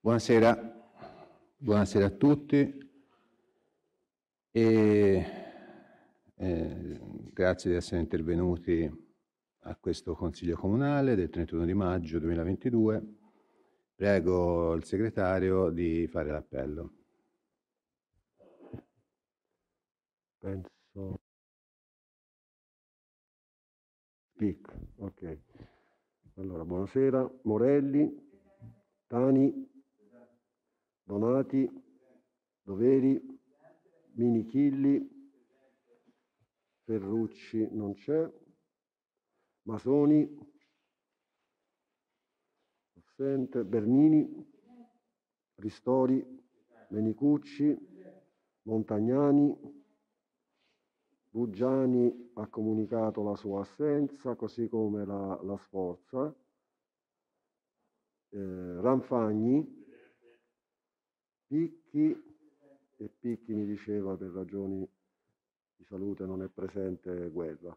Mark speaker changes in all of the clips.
Speaker 1: Buonasera, buonasera a tutti e eh, grazie di essere intervenuti a questo Consiglio Comunale del 31 di maggio 2022. Prego il segretario di fare
Speaker 2: l'appello. Penso... Pic, ok. Allora, buonasera, Morelli, Tani,
Speaker 1: Donati, Doveri, Minichilli, Ferrucci non c'è, Masoni, assente, Bernini, Ristori, Menicucci, Montagnani, Buggiani ha comunicato la sua assenza, così come la, la Sforza, eh, Ranfagni, Picchi e Picchi mi diceva per ragioni di salute non è presente guerra.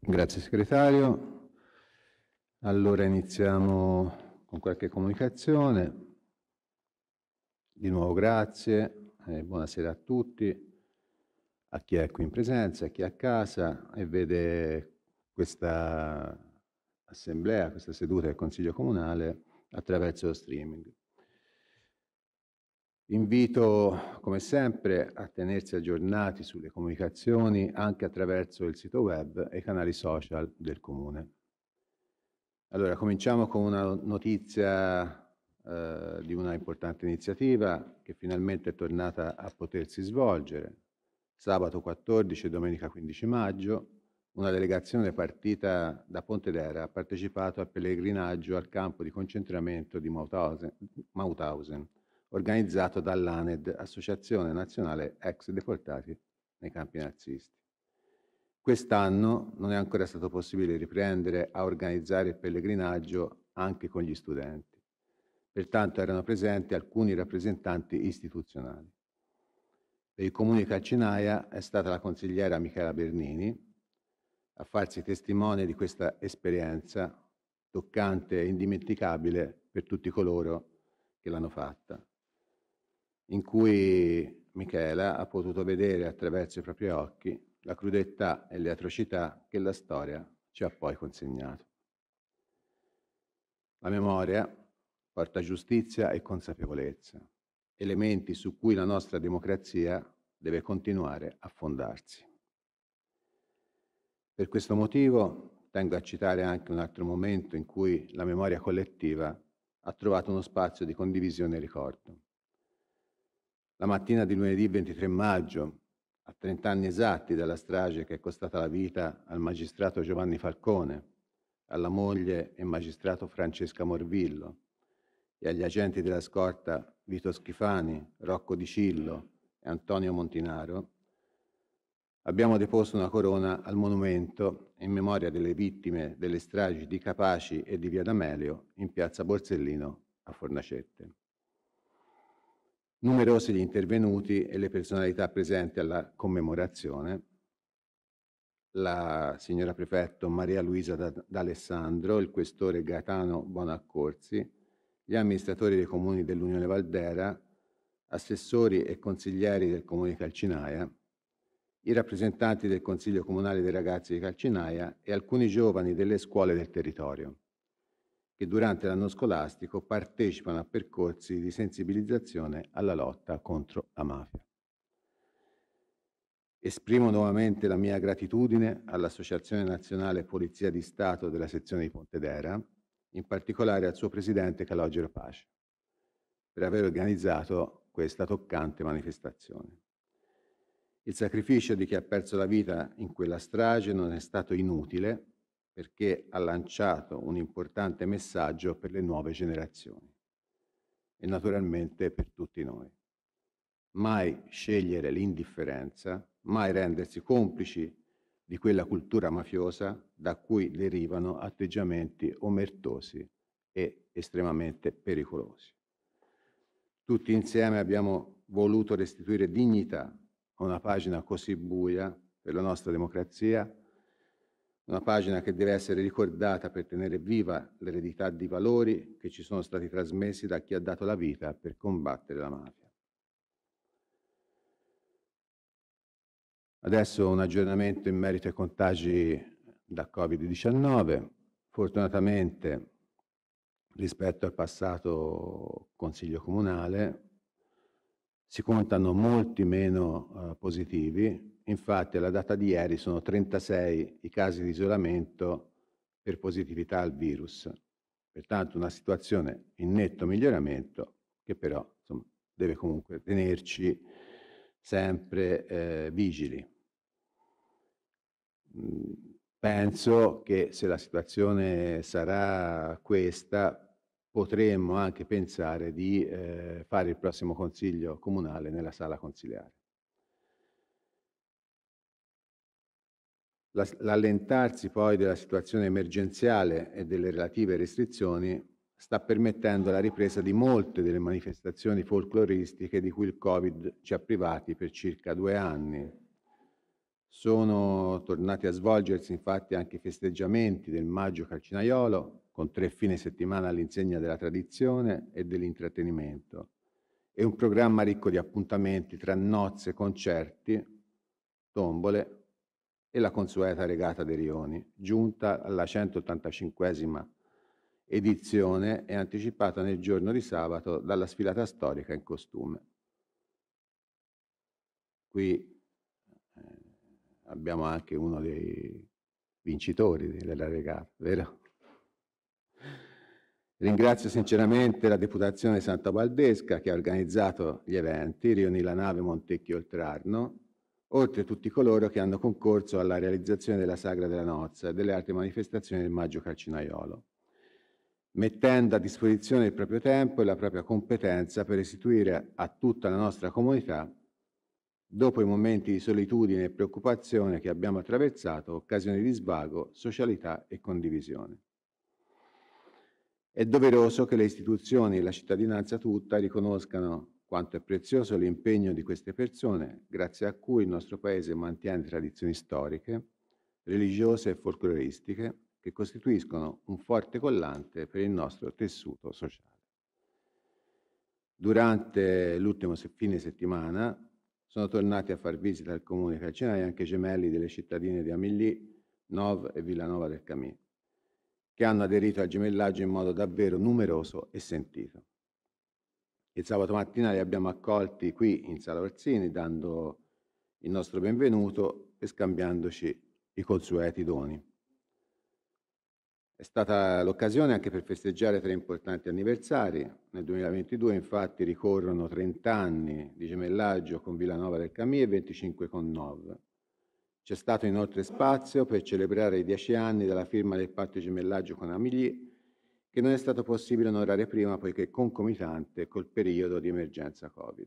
Speaker 1: Grazie segretario. Allora iniziamo con qualche comunicazione. Di nuovo grazie, eh, buonasera a tutti, a chi è qui in presenza, a chi è a casa e vede questa assemblea, questa seduta del Consiglio Comunale attraverso lo streaming. Invito, come sempre, a tenersi aggiornati sulle comunicazioni anche attraverso il sito web e i canali social del Comune. Allora, cominciamo con una notizia eh, di una importante iniziativa che finalmente è tornata a potersi svolgere. Sabato 14 e domenica 15 maggio una delegazione partita da Pontedera ha partecipato al pellegrinaggio al campo di concentramento di Mauthausen, Mauthausen organizzato dall'ANED, Associazione Nazionale Ex Deportati nei campi nazisti. Quest'anno non è ancora stato possibile riprendere a organizzare il pellegrinaggio anche con gli studenti. Pertanto erano presenti alcuni rappresentanti istituzionali. Per il comune Calcinaia è stata la consigliera Michela Bernini, a farsi testimone di questa esperienza toccante e indimenticabile per tutti coloro che l'hanno fatta, in cui Michela ha potuto vedere attraverso i propri occhi la crudeltà e le atrocità che la storia ci ha poi consegnato. La memoria porta giustizia e consapevolezza, elementi su cui la nostra democrazia deve continuare a fondarsi. Per questo motivo tengo a citare anche un altro momento in cui la memoria collettiva ha trovato uno spazio di condivisione e ricordo. La mattina di lunedì 23 maggio, a 30 anni esatti dalla strage che è costata la vita al magistrato Giovanni Falcone, alla moglie e magistrato Francesca Morvillo e agli agenti della scorta Vito Schifani, Rocco Di Cillo e Antonio Montinaro, abbiamo deposto una corona al monumento in memoria delle vittime delle stragi di Capaci e di Via D'Amelio in piazza Borsellino a Fornacette. Numerosi gli intervenuti e le personalità presenti alla commemorazione, la signora prefetto Maria Luisa D'Alessandro, il questore Gaetano Bonaccorsi, gli amministratori dei comuni dell'Unione Valdera, assessori e consiglieri del comune Calcinaia, i rappresentanti del Consiglio Comunale dei Ragazzi di Calcinaia e alcuni giovani delle scuole del territorio, che durante l'anno scolastico partecipano a percorsi di sensibilizzazione alla lotta contro la mafia. Esprimo nuovamente la mia gratitudine all'Associazione Nazionale Polizia di Stato della sezione di Pontedera, in particolare al suo presidente Calogero Pace, per aver organizzato questa toccante manifestazione. Il sacrificio di chi ha perso la vita in quella strage non è stato inutile perché ha lanciato un importante messaggio per le nuove generazioni e naturalmente per tutti noi. Mai scegliere l'indifferenza, mai rendersi complici di quella cultura mafiosa da cui derivano atteggiamenti omertosi e estremamente pericolosi. Tutti insieme abbiamo voluto restituire dignità a una pagina così buia per la nostra democrazia, una pagina che deve essere ricordata per tenere viva l'eredità di valori che ci sono stati trasmessi da chi ha dato la vita per combattere la mafia. Adesso un aggiornamento in merito ai contagi da Covid-19. Fortunatamente rispetto al passato Consiglio Comunale si contano molti meno eh, positivi, infatti alla data di ieri sono 36 i casi di isolamento per positività al virus, pertanto una situazione in netto miglioramento che però insomma, deve comunque tenerci sempre eh, vigili. Mm, penso che se la situazione sarà questa, potremmo anche pensare di eh, fare il prossimo consiglio comunale nella sala consiliare. L'allentarsi poi della situazione emergenziale e delle relative restrizioni sta permettendo la ripresa di molte delle manifestazioni folcloristiche di cui il Covid ci ha privati per circa due anni. Sono tornati a svolgersi infatti anche i festeggiamenti del maggio calcinaiolo, con tre fine settimana all'insegna della tradizione e dell'intrattenimento, e un programma ricco di appuntamenti tra nozze, concerti, tombole e la consueta regata dei rioni, giunta alla 185 edizione e anticipata nel giorno di sabato dalla sfilata storica in costume. Qui eh, abbiamo anche uno dei vincitori della regata, vero? Ringrazio sinceramente la Deputazione Santa Baldesca che ha organizzato gli eventi Rioni la nave Montecchio Oltrarno, oltre a tutti coloro che hanno concorso alla realizzazione della Sagra della Nozza e delle altre manifestazioni del Maggio Calcinaiolo, mettendo a disposizione il proprio tempo e la propria competenza per restituire a tutta la nostra comunità, dopo i momenti di solitudine e preoccupazione che abbiamo attraversato, occasioni di svago, socialità e condivisione. È doveroso che le istituzioni e la cittadinanza tutta riconoscano quanto è prezioso l'impegno di queste persone, grazie a cui il nostro Paese mantiene tradizioni storiche, religiose e folcloristiche che costituiscono un forte collante per il nostro tessuto sociale. Durante l'ultimo fine settimana sono tornati a far visita al comune calcinai anche gemelli delle cittadine di Amilly, Nov e Villanova del Camino che hanno aderito al gemellaggio in modo davvero numeroso e sentito. Il sabato mattina li abbiamo accolti qui in Sala Orsini dando il nostro benvenuto e scambiandoci i consueti doni. È stata l'occasione anche per festeggiare tre importanti anniversari. Nel 2022 infatti ricorrono 30 anni di gemellaggio con Villanova del Camì e 25 con Nov. C'è stato inoltre spazio per celebrare i dieci anni dalla firma del patto di gemellaggio con Amélie, che non è stato possibile onorare prima poiché è concomitante col periodo di emergenza Covid.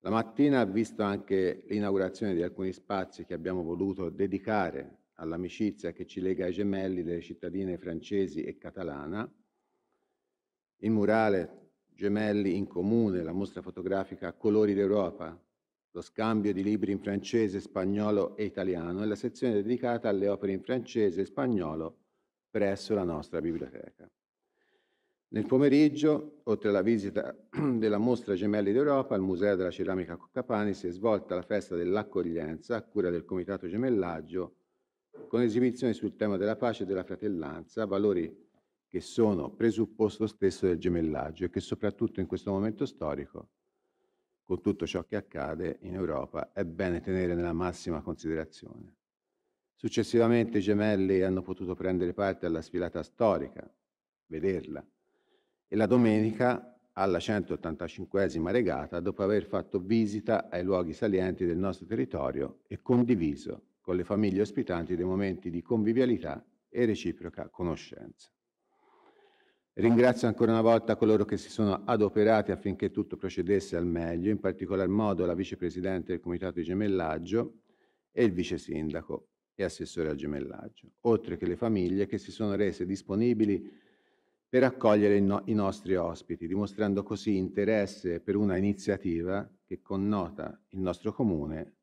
Speaker 1: La mattina ha visto anche l'inaugurazione di alcuni spazi che abbiamo voluto dedicare all'amicizia che ci lega ai gemelli delle cittadine francesi e catalana, il murale Gemelli in Comune, la mostra fotografica Colori d'Europa, lo scambio di libri in francese, spagnolo e italiano e la sezione dedicata alle opere in francese e spagnolo presso la nostra biblioteca. Nel pomeriggio, oltre alla visita della mostra Gemelli d'Europa al Museo della Ceramica Coccapani, si è svolta la festa dell'accoglienza a cura del Comitato Gemellaggio con esibizioni sul tema della pace e della fratellanza, valori che sono presupposto stesso del gemellaggio e che soprattutto in questo momento storico con tutto ciò che accade in Europa è bene tenere nella massima considerazione. Successivamente i gemelli hanno potuto prendere parte alla sfilata storica, vederla, e la domenica alla 185 regata dopo aver fatto visita ai luoghi salienti del nostro territorio e condiviso con le famiglie ospitanti dei momenti di convivialità e reciproca conoscenza. Ringrazio ancora una volta coloro che si sono adoperati affinché tutto procedesse al meglio, in particolar modo la vicepresidente del Comitato di Gemellaggio e il vice sindaco e assessore al gemellaggio, oltre che le famiglie che si sono rese disponibili per accogliere i, no- i nostri ospiti, dimostrando così interesse per una iniziativa che connota il nostro comune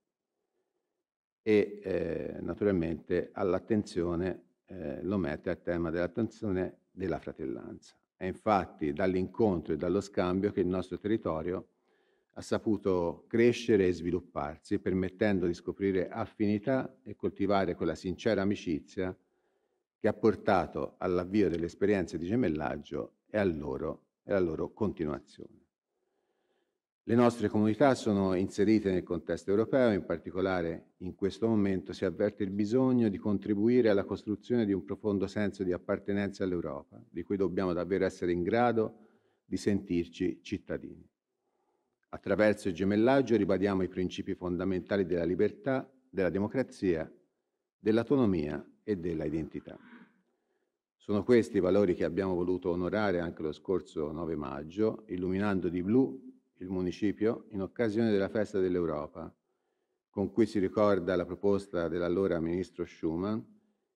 Speaker 1: e eh, naturalmente all'attenzione eh, lo mette al tema dell'attenzione della fratellanza. È infatti dall'incontro e dallo scambio che il nostro territorio ha saputo crescere e svilupparsi, permettendo di scoprire affinità e coltivare quella sincera amicizia che ha portato all'avvio delle esperienze di gemellaggio e, al loro, e alla loro continuazione. Le nostre comunità sono inserite nel contesto europeo, in particolare in questo momento si avverte il bisogno di contribuire alla costruzione di un profondo senso di appartenenza all'Europa, di cui dobbiamo davvero essere in grado di sentirci cittadini. Attraverso il gemellaggio ribadiamo i principi fondamentali della libertà, della democrazia, dell'autonomia e della identità. Sono questi i valori che abbiamo voluto onorare anche lo scorso 9 maggio, illuminando di blu il municipio in occasione della festa dell'Europa, con cui si ricorda la proposta dell'allora ministro Schuman,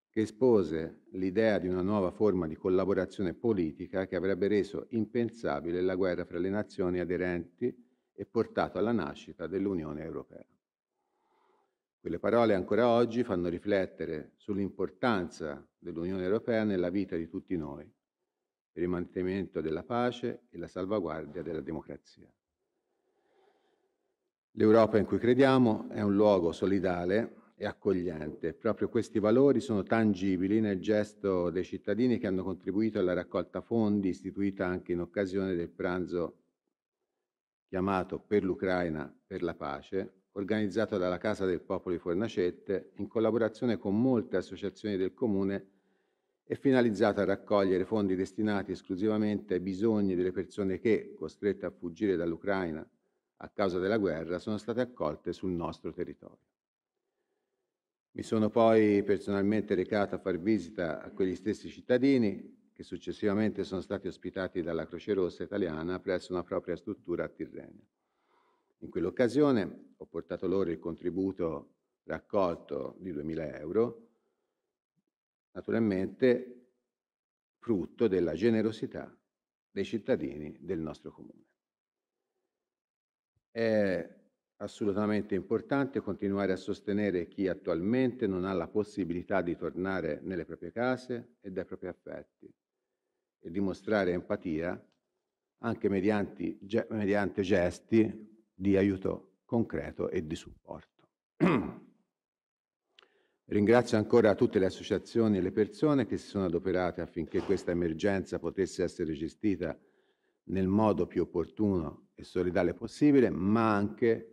Speaker 1: che espose l'idea di una nuova forma di collaborazione politica che avrebbe reso impensabile la guerra fra le nazioni aderenti e portato alla nascita dell'Unione Europea. Quelle parole ancora oggi fanno riflettere sull'importanza dell'Unione Europea nella vita di tutti noi, per il mantenimento della pace e la salvaguardia della democrazia. L'Europa in cui crediamo è un luogo solidale e accogliente. Proprio questi valori sono tangibili nel gesto dei cittadini che hanno contribuito alla raccolta fondi istituita anche in occasione del pranzo chiamato Per l'Ucraina, per la pace, organizzato dalla Casa del Popolo di Fornacette in collaborazione con molte associazioni del comune e finalizzato a raccogliere fondi destinati esclusivamente ai bisogni delle persone che, costrette a fuggire dall'Ucraina a causa della guerra sono state accolte sul nostro territorio. Mi sono poi personalmente recato a far visita a quegli stessi cittadini che successivamente sono stati ospitati dalla Croce Rossa italiana presso una propria struttura a Tirrenia. In quell'occasione ho portato loro il contributo raccolto di 2.000 euro, naturalmente frutto della generosità dei cittadini del nostro comune. È assolutamente importante continuare a sostenere chi attualmente non ha la possibilità di tornare nelle proprie case e dai propri affetti e dimostrare empatia anche mediante, mediante gesti di aiuto concreto e di supporto. Ringrazio ancora tutte le associazioni e le persone che si sono adoperate affinché questa emergenza potesse essere gestita nel modo più opportuno e solidale possibile, ma anche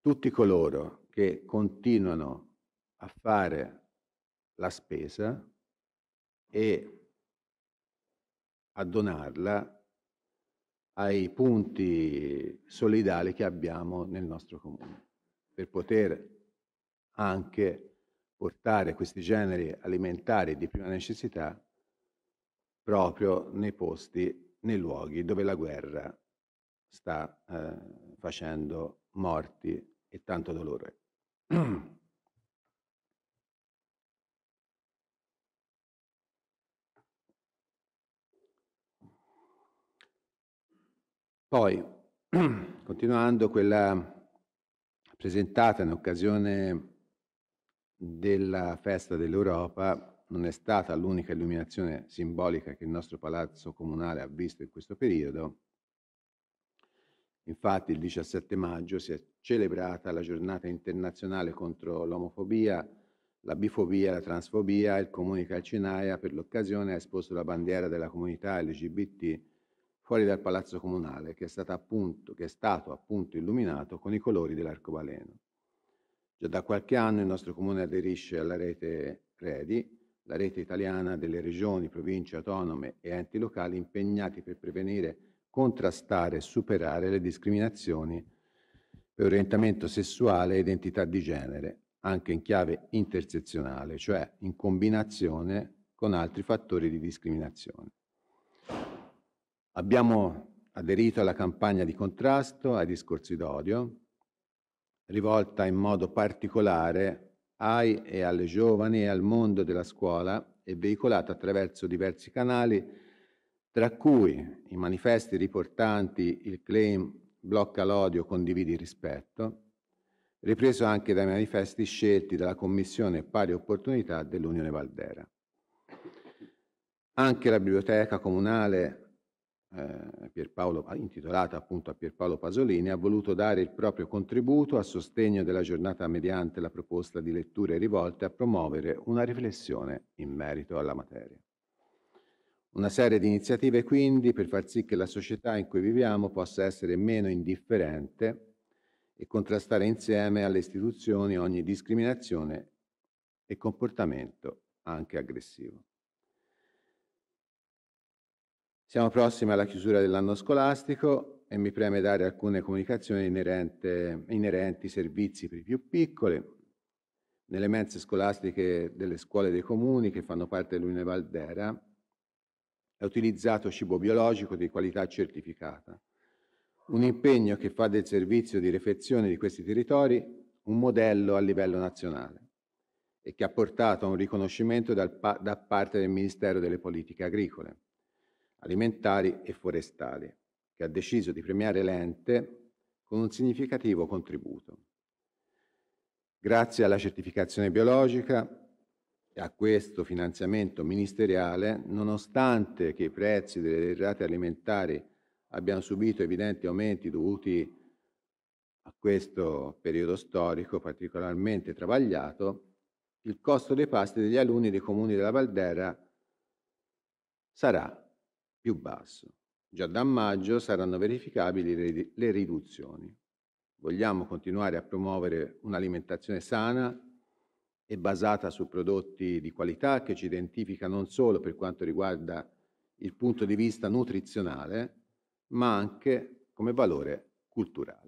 Speaker 1: tutti coloro che continuano a fare la spesa e a donarla ai punti solidali che abbiamo nel nostro comune, per poter anche portare questi generi alimentari di prima necessità proprio nei posti, nei luoghi dove la guerra sta eh, facendo morti e tanto dolore. Poi, continuando, quella presentata in occasione della festa dell'Europa non è stata l'unica illuminazione simbolica che il nostro palazzo comunale ha visto in questo periodo, Infatti il 17 maggio si è celebrata la giornata internazionale contro l'omofobia, la bifobia e la transfobia il comune Calcinaia per l'occasione ha esposto la bandiera della comunità LGBT fuori dal palazzo comunale che è, appunto, che è stato appunto illuminato con i colori dell'arcobaleno. Già da qualche anno il nostro comune aderisce alla rete Redi, la rete italiana delle regioni, province autonome e enti locali impegnati per prevenire contrastare e superare le discriminazioni per orientamento sessuale e identità di genere, anche in chiave intersezionale, cioè in combinazione con altri fattori di discriminazione. Abbiamo aderito alla campagna di contrasto ai discorsi d'odio, rivolta in modo particolare ai e alle giovani e al mondo della scuola e veicolata attraverso diversi canali tra cui i manifesti riportanti il claim blocca l'odio, condividi il rispetto, ripreso anche dai manifesti scelti dalla Commissione Pari Opportunità dell'Unione Valdera. Anche la biblioteca comunale eh, Pierpaolo, intitolata appunto a Pierpaolo Pasolini, ha voluto dare il proprio contributo a sostegno della giornata mediante la proposta di letture rivolte a promuovere una riflessione in merito alla materia. Una serie di iniziative quindi per far sì che la società in cui viviamo possa essere meno indifferente e contrastare insieme alle istituzioni ogni discriminazione e comportamento anche aggressivo. Siamo prossimi alla chiusura dell'anno scolastico e mi preme dare alcune comunicazioni inerenti ai servizi per i più piccoli. Nelle mense scolastiche delle scuole dei comuni che fanno parte dell'Unione Valdera è utilizzato cibo biologico di qualità certificata. Un impegno che fa del servizio di refezione di questi territori un modello a livello nazionale e che ha portato a un riconoscimento pa- da parte del Ministero delle Politiche Agricole, Alimentari e Forestali, che ha deciso di premiare l'ente con un significativo contributo. Grazie alla certificazione biologica a questo finanziamento ministeriale, nonostante che i prezzi delle derrate alimentari abbiano subito evidenti aumenti dovuti a questo periodo storico particolarmente travagliato, il costo dei pasti degli alunni dei comuni della Valdera sarà più basso. Già da maggio saranno verificabili le riduzioni. Vogliamo continuare a promuovere un'alimentazione sana e basata su prodotti di qualità che ci identifica non solo per quanto riguarda il punto di vista nutrizionale, ma anche come valore culturale.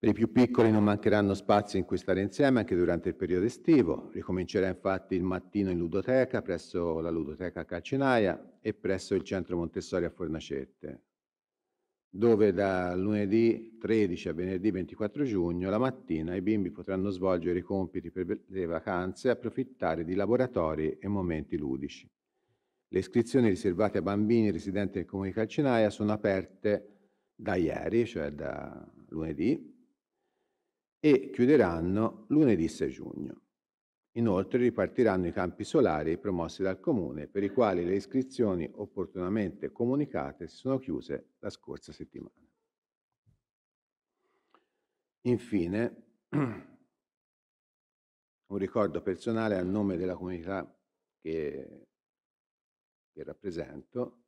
Speaker 1: Per i più piccoli non mancheranno spazi in cui stare insieme anche durante il periodo estivo. Ricomincerà infatti il mattino in ludoteca presso la ludoteca Calcinaia e presso il centro Montessori a Fornacette dove da lunedì 13 a venerdì 24 giugno la mattina i bimbi potranno svolgere i compiti per le vacanze e approfittare di laboratori e momenti ludici. Le iscrizioni riservate a bambini residenti nel comune di Calcinaia sono aperte da ieri, cioè da lunedì, e chiuderanno lunedì 6 giugno. Inoltre ripartiranno i campi solari promossi dal Comune, per i quali le iscrizioni opportunamente comunicate si sono chiuse la scorsa settimana. Infine, un ricordo personale a nome della comunità che, che rappresento.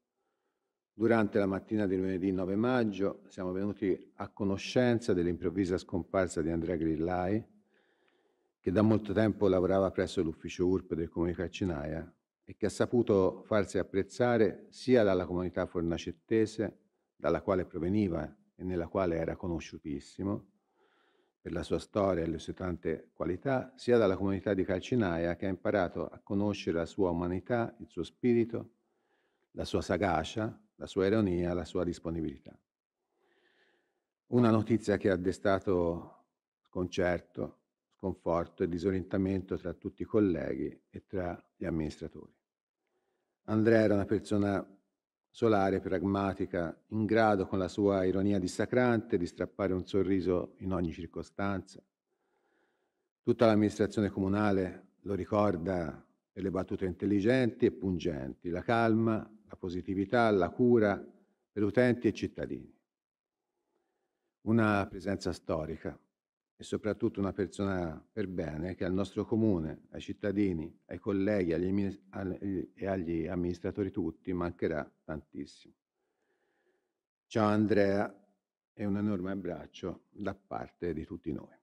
Speaker 1: Durante la mattina di lunedì 9 maggio siamo venuti a conoscenza dell'improvvisa scomparsa di Andrea Grillai, che da molto tempo lavorava presso l'ufficio URP del Comune di Carcinaia e che ha saputo farsi apprezzare sia dalla comunità fornacettese, dalla quale proveniva e nella quale era conosciutissimo, per la sua storia e le sue tante qualità, sia dalla comunità di Calcinaia che ha imparato a conoscere la sua umanità, il suo spirito, la sua sagacia, la sua ironia, la sua disponibilità. Una notizia che ha destato sconcerto, sconforto e disorientamento tra tutti i colleghi e tra gli amministratori. Andrea era una persona solare, pragmatica, in grado con la sua ironia dissacrante di strappare un sorriso in ogni circostanza. Tutta l'amministrazione comunale lo ricorda per le battute intelligenti e pungenti, la calma, la positività, la cura per utenti e cittadini. Una presenza storica e soprattutto una persona per bene che al nostro comune, ai cittadini, ai colleghi agli, agli, e agli amministratori tutti mancherà tantissimo. Ciao Andrea e un enorme abbraccio da parte di tutti noi.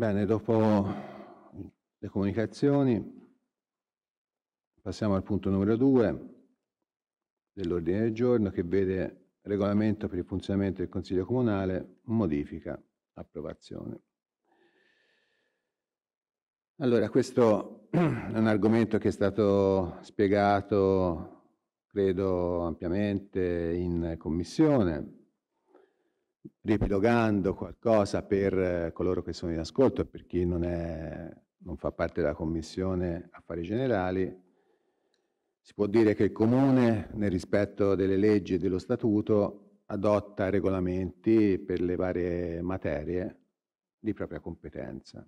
Speaker 1: Bene, dopo le comunicazioni passiamo al punto numero 2 dell'ordine del giorno che vede regolamento per il funzionamento del Consiglio Comunale, modifica, approvazione. Allora, questo è un argomento che è stato spiegato, credo, ampiamente in commissione, riepilogando qualcosa per eh, coloro che sono in ascolto e per chi non, è, non fa parte della Commissione Affari Generali, si può dire che il Comune, nel rispetto delle leggi e dello Statuto, adotta regolamenti per le varie materie di propria competenza.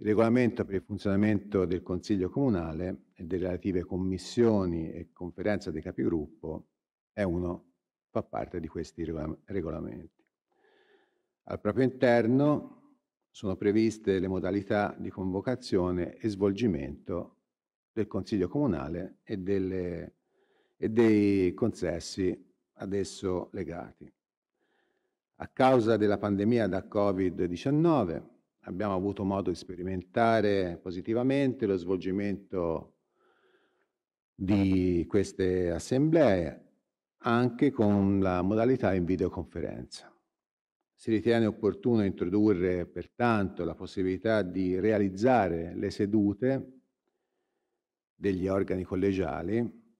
Speaker 1: Il regolamento per il funzionamento del Consiglio Comunale e delle relative commissioni e conferenza dei capigruppo è uno, fa parte di questi regolamenti. Al proprio interno sono previste le modalità di convocazione e svolgimento del Consiglio Comunale e, delle, e dei consessi ad esso legati. A causa della pandemia da Covid-19 abbiamo avuto modo di sperimentare positivamente lo svolgimento di queste assemblee anche con la modalità in videoconferenza. Si ritiene opportuno introdurre pertanto la possibilità di realizzare le sedute degli organi collegiali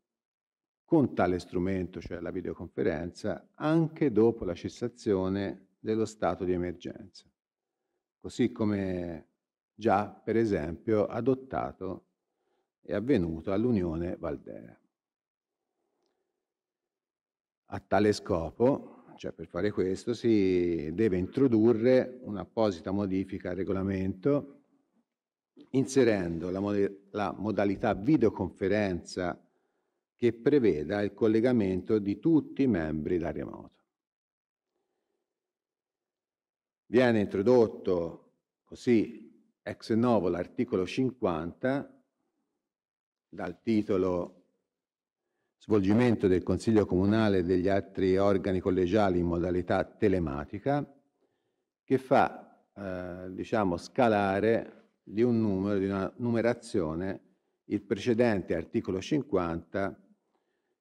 Speaker 1: con tale strumento, cioè la videoconferenza, anche dopo la cessazione dello stato di emergenza, così come già, per esempio, adottato e avvenuto all'Unione Valdea. A tale scopo, cioè per fare questo si deve introdurre un'apposita modifica al regolamento inserendo la, mod- la modalità videoconferenza che preveda il collegamento di tutti i membri da remoto. Viene introdotto così ex novo l'articolo 50 dal titolo svolgimento del Consiglio comunale e degli altri organi collegiali in modalità telematica, che fa eh, diciamo, scalare di un numero, di una numerazione, il precedente articolo 50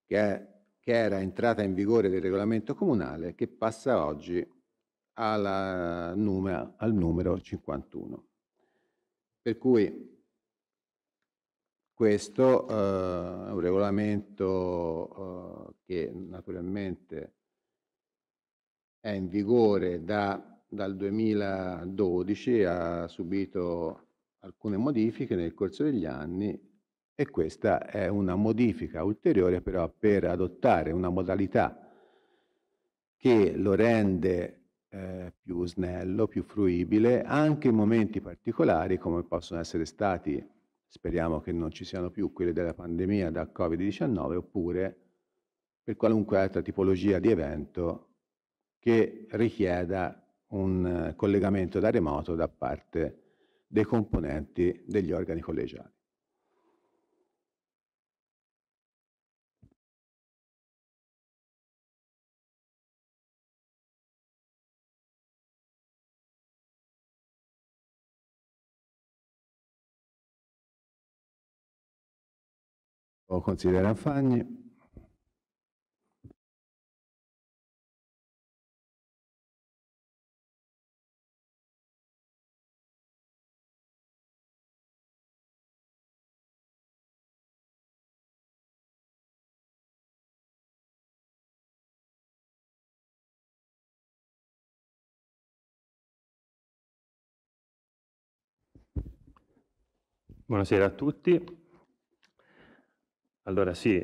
Speaker 1: che, è, che era entrata in vigore del regolamento comunale che passa oggi alla numero, al numero 51. Per cui questo eh, è un regolamento eh, che naturalmente è in vigore da, dal 2012, ha subito alcune modifiche nel corso degli anni e questa è una modifica ulteriore però per adottare una modalità che lo rende eh, più snello, più fruibile, anche in momenti particolari come possono essere stati speriamo che non ci siano più quelle della pandemia da Covid-19, oppure per qualunque altra tipologia di evento che richieda un eh, collegamento da remoto da parte dei componenti degli organi collegiali.
Speaker 2: consigliere Anfagni.
Speaker 3: Buonasera a tutti. Allora sì,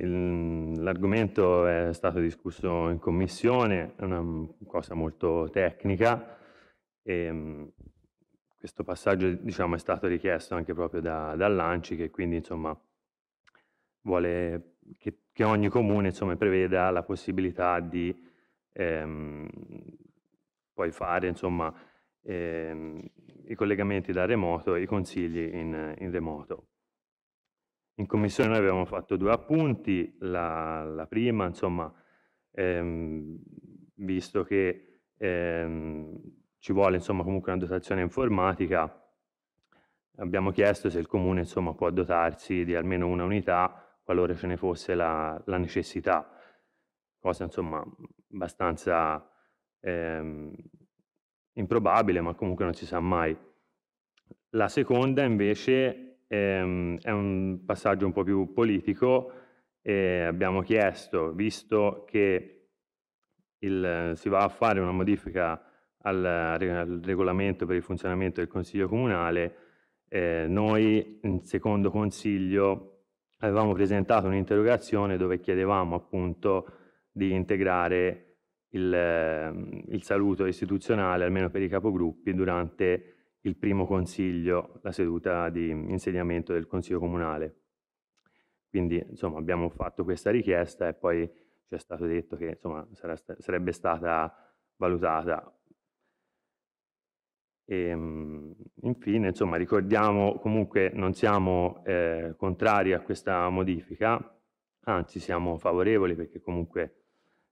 Speaker 3: l'argomento è stato discusso in commissione, è una cosa molto tecnica e ehm, questo passaggio diciamo, è stato richiesto anche proprio da, da Lanci che quindi insomma, vuole che, che, ogni comune insomma, preveda la possibilità di ehm, poi fare insomma, ehm, i collegamenti da remoto e i consigli in, in remoto. In commissione noi abbiamo fatto due appunti, la, la prima, insomma, ehm, visto che ehm, ci vuole insomma, comunque una dotazione informatica, abbiamo chiesto se il comune insomma, può dotarsi di almeno una unità qualora ce ne fosse la, la necessità, cosa insomma abbastanza ehm, improbabile, ma comunque non si sa mai. La seconda invece ehm, è un passaggio un po' più politico. Eh, abbiamo chiesto, visto che il, si va a fare una modifica al, al, regolamento per il funzionamento del Consiglio Comunale, eh, noi in secondo Consiglio avevamo presentato un'interrogazione dove chiedevamo appunto di integrare il, il saluto istituzionale, almeno per i capogruppi, durante il il primo consiglio, la seduta di insediamento del Consiglio Comunale. Quindi insomma, abbiamo fatto questa richiesta e poi ci è stato detto che insomma, sarebbe stata valutata. E, ehm, infine, insomma, ricordiamo comunque non siamo eh, contrari a questa modifica, anzi siamo favorevoli perché comunque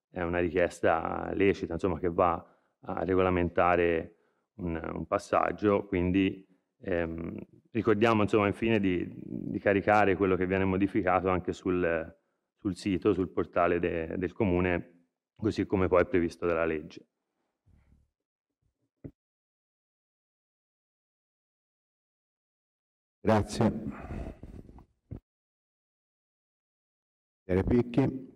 Speaker 3: è una richiesta lecita insomma, che va a regolamentare un, un passaggio, quindi ehm, ricordiamo insomma infine di, di, caricare quello che viene modificato anche sul, sul sito, sul portale de, del comune, così come poi è previsto dalla legge.
Speaker 2: Grazie. Picchi.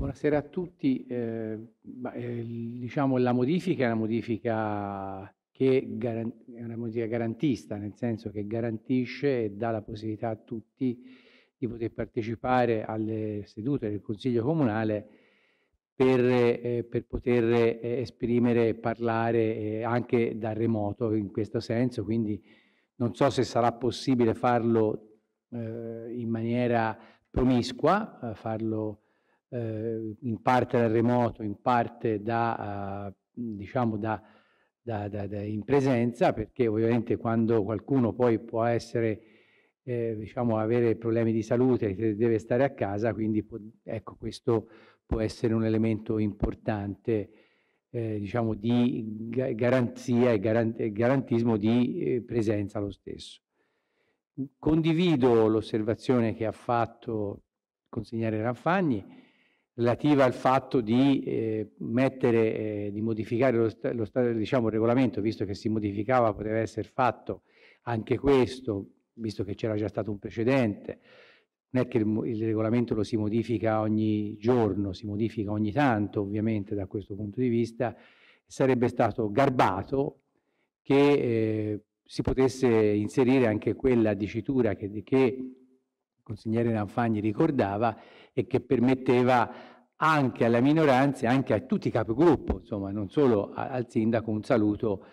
Speaker 2: Buonasera a tutti.
Speaker 4: Eh, ma, eh, diciamo la modifica è una modifica che è una modifica garantista, nel senso che garantisce e dà la possibilità a tutti di poter partecipare alle sedute del Consiglio Comunale per, eh, per poter eh, esprimere, e parlare anche da remoto in questo senso, quindi non so se sarà possibile farlo eh, in maniera promiscua, eh, farlo eh, in parte da remoto, in parte da, ah, diciamo da, da, da, in presenza, perché ovviamente quando qualcuno poi può essere, eh, diciamo, avere problemi di salute, e deve stare a casa, quindi può, ecco, questo può essere un elemento importante. Eh, diciamo di garanzia e garantismo di eh, presenza lo stesso. Condivido l'osservazione che ha fatto il consigliere Ranfagni relativa al fatto di eh, mettere, eh, di modificare lo, lo diciamo, il regolamento, visto che si modificava poteva essere fatto anche questo, visto che c'era già stato un precedente, non è che il, il, regolamento lo si modifica ogni giorno, si modifica ogni tanto ovviamente da questo punto di vista, sarebbe stato garbato che eh, si potesse inserire anche quella dicitura che, che consigliere Ranfagni ricordava e che permetteva anche alle minoranze, anche a tutti i capogruppo, insomma non solo a, al sindaco, un saluto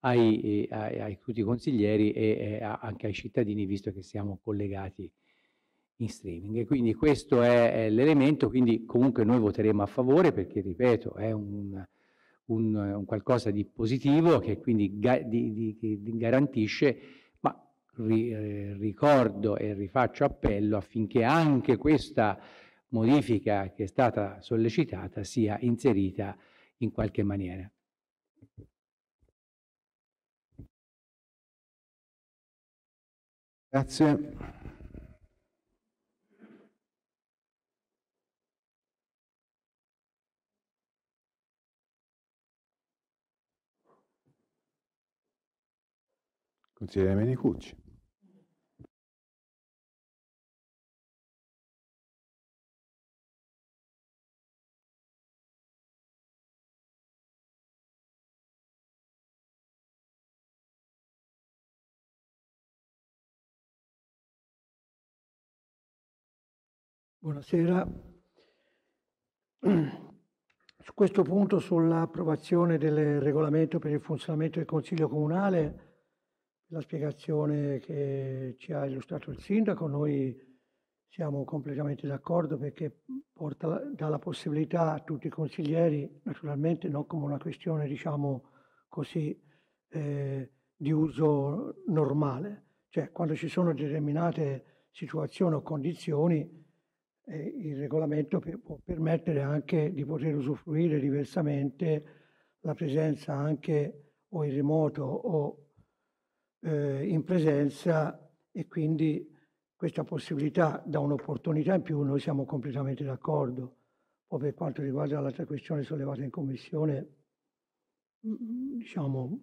Speaker 4: ai, ai, ai tutti i consiglieri e, e a, anche ai cittadini, visto che siamo collegati in streaming. E quindi questo è, è l'elemento, quindi comunque noi voteremo a favore perché, ripeto, è un, un, un qualcosa di positivo che quindi ga, di, di, di garantisce ri, eh, ricordo e rifaccio appello affinché anche questa modifica che è stata sollecitata sia
Speaker 2: inserita in qualche maniera. Grazie. Consigliere Menicucci.
Speaker 5: Buonasera. Su questo punto, sull'approvazione del regolamento per il funzionamento del Consiglio Comunale, la spiegazione che ci ha illustrato il Sindaco, noi siamo completamente d'accordo perché porta, dà la possibilità a tutti i consiglieri, naturalmente non come una questione, diciamo così, eh, di uso normale, cioè quando ci sono determinate situazioni o condizioni eh, il regolamento per, può permettere anche di poter usufruire diversamente la presenza anche o in remoto o eh, in presenza e quindi questa possibilità dà un'opportunità in più, noi siamo completamente d'accordo. Poi per quanto riguarda l'altra questione sollevata in commissione, mm, mm, diciamo,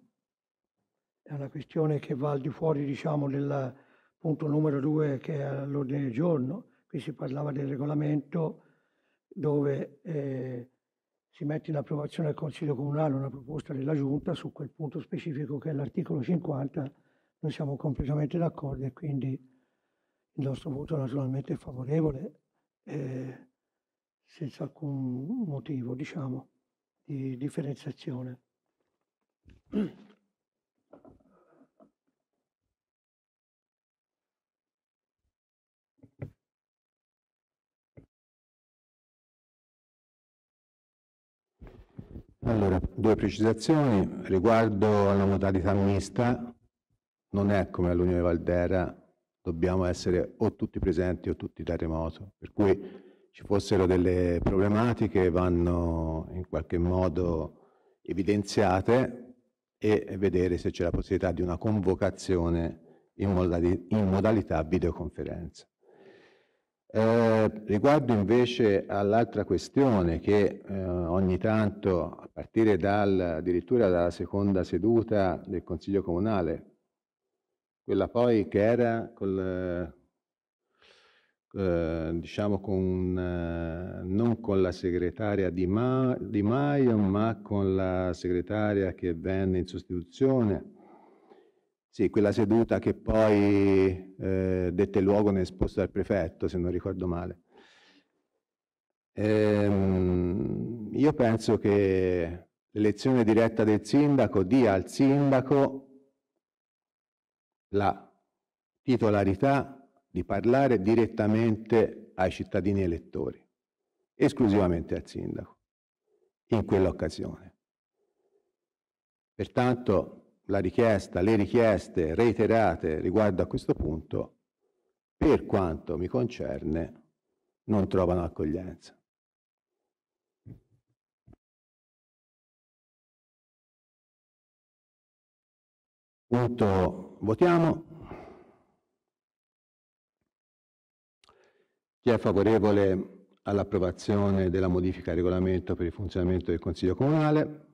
Speaker 5: è una questione che va al di fuori diciamo, del punto numero due che è all'ordine del giorno, qui si parlava del regolamento dove eh, si mette in approvazione al Consiglio Comunale una proposta della Giunta su quel punto specifico che è l'articolo 50, noi siamo completamente d'accordo e quindi il nostro voto naturalmente è favorevole eh, senza alcun motivo diciamo, di differenziazione.
Speaker 2: Allora, due precisazioni. Riguardo alla modalità
Speaker 1: mista, non è come all'Unione Valdera, dobbiamo essere o tutti presenti o tutti da remoto, per cui ci fossero delle problematiche vanno in qualche modo evidenziate e vedere se c'è la possibilità di una convocazione in modalità videoconferenza. Eh, riguardo invece all'altra questione che eh, ogni tanto, a partire dal, addirittura dalla seconda seduta del Consiglio Comunale, quella poi che era col, eh, diciamo con, eh, non con la segretaria di, Ma, di Maio, ma con la segretaria che venne in sostituzione, sì, quella seduta che poi eh, dette luogo nel posto del prefetto, se non ricordo male. Ehm, io penso che l'elezione diretta del sindaco dia al sindaco la titolarità di parlare direttamente ai cittadini elettori, esclusivamente al sindaco, in quell'occasione. Pertanto la richiesta, le richieste reiterate riguardo a questo punto, per quanto mi
Speaker 2: concerne, non trovano accoglienza. Punto, votiamo.
Speaker 1: Chi è favorevole all'approvazione della modifica del regolamento per il funzionamento del Consiglio Comunale?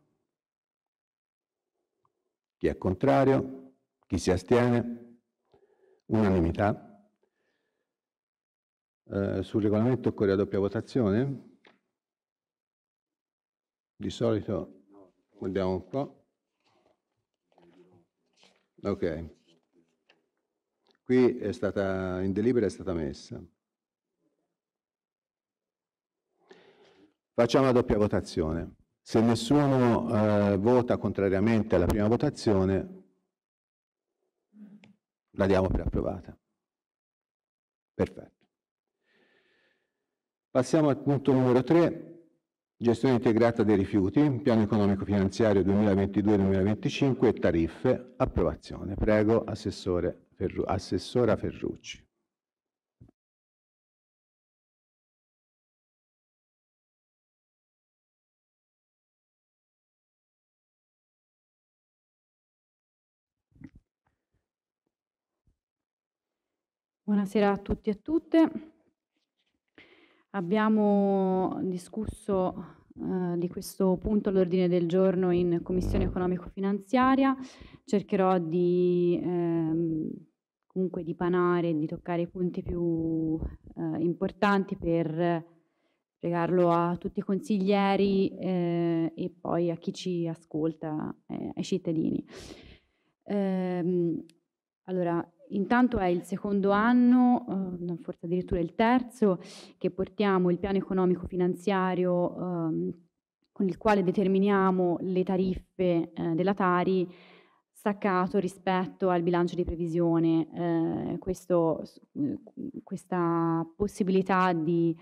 Speaker 1: Chi è contrario? Chi si astiene? Unanimità. Eh, sul regolamento occorre la doppia votazione? Di solito, guardiamo un po'. Ok. Qui è stata, in delibera è stata messa. Facciamo la doppia votazione. Se nessuno eh, vota contrariamente alla prima votazione, la diamo per approvata. Perfetto. Passiamo al punto numero 3, gestione integrata dei rifiuti, piano economico finanziario 2022-2025 e tariffe,
Speaker 2: approvazione. Prego, Assessore Ferru- Assessora Ferrucci.
Speaker 6: Buonasera a tutti e a tutte. Abbiamo discusso eh, di questo punto all'ordine del giorno in Commissione economico-finanziaria. Cercherò di ehm, comunque dipanare e di toccare i punti più eh, importanti per spiegarlo a tutti i consiglieri eh, e poi a chi ci ascolta, eh, ai cittadini. Ehm, allora, intanto è il secondo anno, eh, forse addirittura il terzo, che portiamo il piano economico finanziario eh, con il quale determiniamo le tariffe eh, della Tari staccato rispetto al bilancio di previsione, eh, questo, mm, questa possibilità di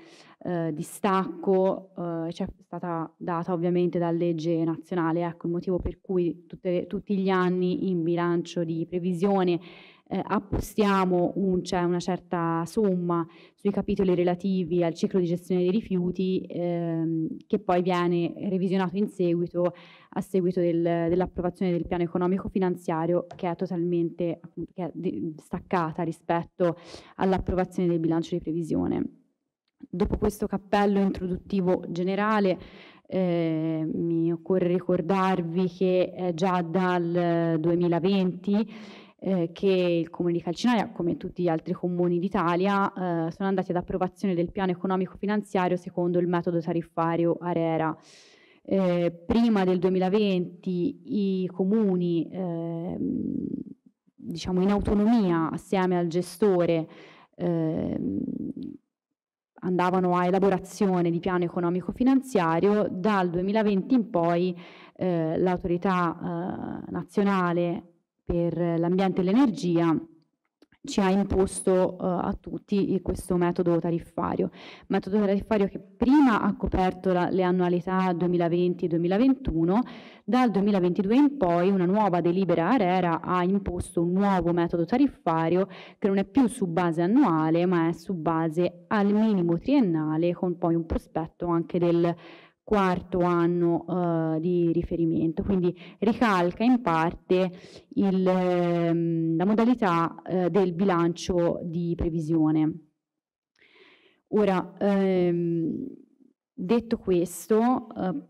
Speaker 6: eh, distacco eh, ci cioè, è stata data ovviamente dalla legge nazionale, ecco il motivo per cui tutte, tutti gli anni in bilancio di previsione eh, appostiamo un, cioè una certa somma sui capitoli relativi al ciclo di gestione dei rifiuti ehm, che poi viene revisionato in seguito a seguito del, dell'approvazione del piano economico finanziario che è totalmente che è staccata rispetto all'approvazione del bilancio di previsione. Dopo questo cappello introduttivo generale, eh, mi occorre ricordarvi che eh, già dal 2020 eh, eh, che il Comune di Calcinaia, come tutti gli altri comuni d'Italia, eh, sono andati ad approvazione del piano economico-finanziario secondo il metodo tariffario ARERA. Eh, prima del 2020 i comuni, ehm, diciamo in autonomia assieme al gestore, ehm, andavano a elaborazione di piano economico-finanziario, dal 2020 in poi eh, l'autorità eh, nazionale per l'ambiente e l'energia ci ha imposto uh, a tutti questo metodo tariffario, metodo tariffario che prima ha coperto la, le annualità 2020-2021, dal 2022 in poi una nuova delibera ARERA ha imposto un nuovo metodo tariffario che non è più su base annuale ma è su base al minimo triennale con poi un prospetto anche del quarto anno eh, di riferimento, quindi ricalca in parte il, eh, la modalità eh, del bilancio di previsione. Ora, ehm, detto questo, eh,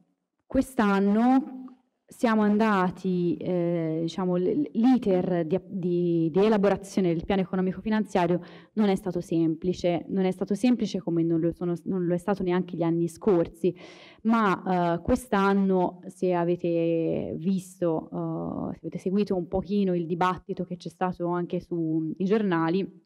Speaker 6: quest'anno siamo andati, eh, diciamo, l'iter di, di, di, elaborazione del piano economico finanziario non è stato semplice, non è stato semplice come non lo, sono, non lo è stato neanche gli anni scorsi, ma eh, quest'anno se avete visto, eh, se avete seguito un pochino il dibattito che c'è stato anche sui mm, giornali,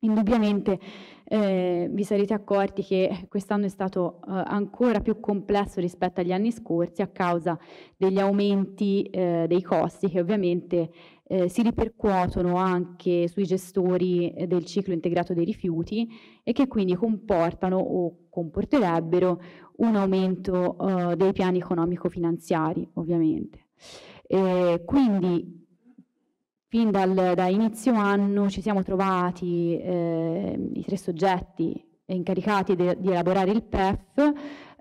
Speaker 6: Indubbiamente eh, vi sarete accorti che quest'anno è stato eh, ancora più complesso rispetto agli anni scorsi a causa degli aumenti eh, dei costi che ovviamente eh, si ripercuotono anche sui gestori eh, del ciclo integrato dei rifiuti e che quindi comportano o comporterebbero un aumento eh, dei piani economico-finanziari ovviamente. quindi Fin dal, da inizio anno ci siamo trovati eh, i tre soggetti incaricati de, di elaborare il PEF,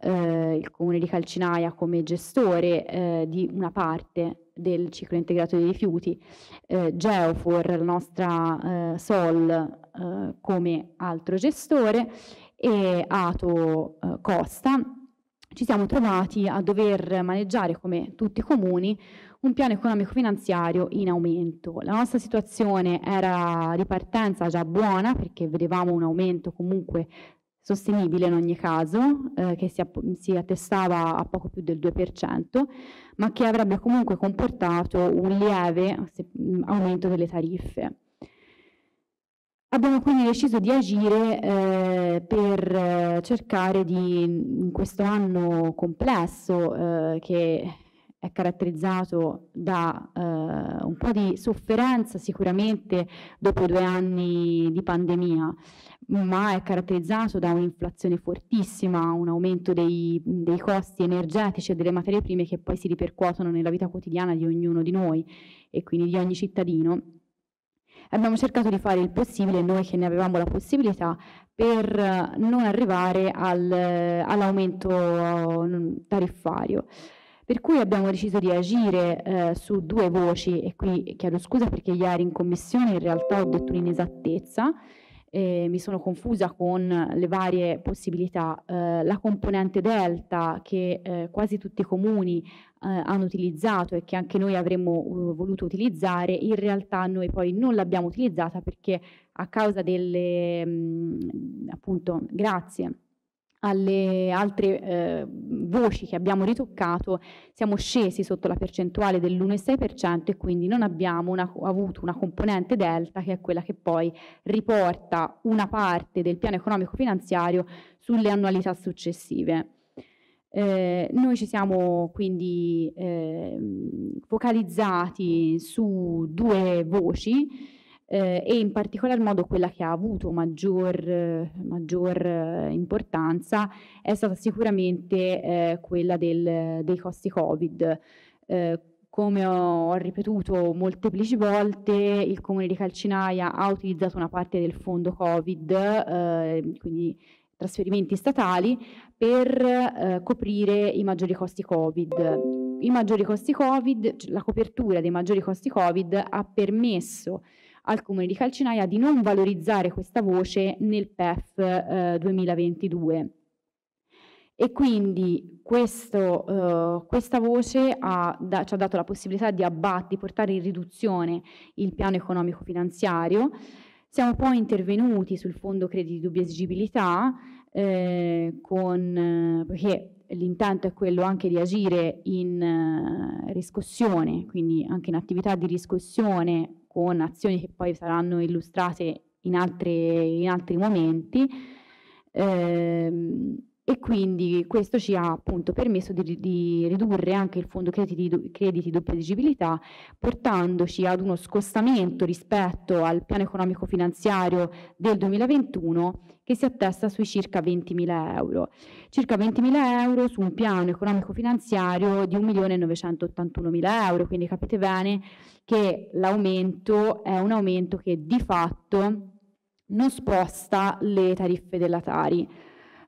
Speaker 6: eh, il comune di Calcinaia come gestore eh, di una parte del ciclo integrato dei rifiuti, eh, Geofor, la nostra eh, Sol eh, come altro gestore e Ato Costa. Ci siamo trovati a dover maneggiare come tutti i comuni un piano economico-finanziario in aumento. La nostra situazione era di partenza già buona perché vedevamo un aumento comunque sostenibile in ogni caso, eh, che si, si, attestava a poco più del 2%, ma che avrebbe comunque comportato un lieve aumento delle tariffe. Abbiamo quindi deciso di agire eh, per eh, cercare di, in questo anno complesso eh, che è caratterizzato da eh, un po' di sofferenza sicuramente dopo due anni di pandemia, ma è caratterizzato da un'inflazione fortissima, un aumento dei, dei costi energetici e delle materie prime che poi si ripercuotono nella vita quotidiana di ognuno di noi e quindi di ogni cittadino abbiamo cercato di fare il possibile, noi che ne avevamo la possibilità, per non arrivare al, all'aumento mm, tariffario. Per cui abbiamo deciso di agire eh, su due voci e qui chiedo scusa perché ieri in commissione in realtà ho detto un'inesattezza, eh, mi sono confusa con le varie possibilità. Eh, la componente delta che eh, quasi tutti i comuni eh, hanno utilizzato e che anche noi avremmo uh, voluto utilizzare, in realtà noi poi non l'abbiamo utilizzata perché a causa delle, mh, mm, appunto, grazie alle altre eh, voci che abbiamo ritoccato siamo scesi sotto la percentuale dell'1,6% e quindi non abbiamo una, avuto una componente delta che è quella che poi riporta una parte del piano economico finanziario sulle annualità successive. Eh, noi ci siamo quindi eh, focalizzati su due voci, eh, e in particolar modo quella che ha avuto maggior, maggior eh, importanza è stata sicuramente eh, quella del, dei costi Covid. Eh, come ho, ripetuto molteplici volte, il comune di Calcinaia ha utilizzato una parte del fondo Covid, eh, quindi trasferimenti statali, per eh, coprire i maggiori costi Covid. I maggiori costi Covid, la copertura dei maggiori costi Covid ha permesso eh, al Comune di Calcinaia di non valorizzare questa voce nel PEF eh, 2022. E quindi questo, eh, questa voce ha, da, ci ha dato la possibilità di abbattere, di portare in riduzione il piano economico finanziario. Siamo poi intervenuti sul fondo crediti di dubbia esigibilità, eh, con, perché l'intento è quello anche di agire in eh, riscossione, quindi anche in attività di riscossione con azioni che poi saranno illustrate in, altre, in altri momenti ehm, e quindi questo ci ha appunto permesso di, di ridurre anche il fondo crediti, crediti doppia esigibilità portandoci ad uno scostamento rispetto al piano economico finanziario del 2021 che si attesta sui circa 20.000 euro, circa 20.000 euro su un piano economico-finanziario di 1.981.000 euro, quindi capite bene che l'aumento è un aumento che di fatto non sposta le tariffe della Tari.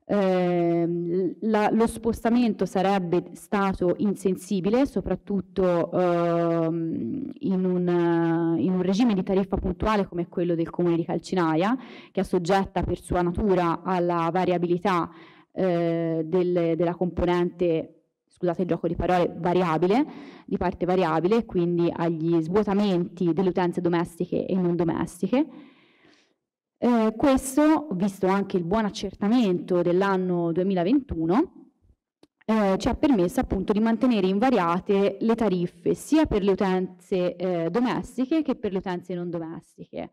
Speaker 6: Eh, la, lo spostamento sarebbe stato insensibile, soprattutto ehm, in, un, in, un, regime di tariffa puntuale come quello del comune di Calcinaia, che è soggetta per sua natura alla variabilità eh, del, della componente scusate il gioco di parole, variabile, di parte variabile, quindi agli svuotamenti delle utenze domestiche e non domestiche eh, questo, visto anche il buon accertamento dell'anno 2021, eh, ci ha permesso appunto di mantenere invariate le tariffe sia per le utenze eh, domestiche che per le utenze non domestiche.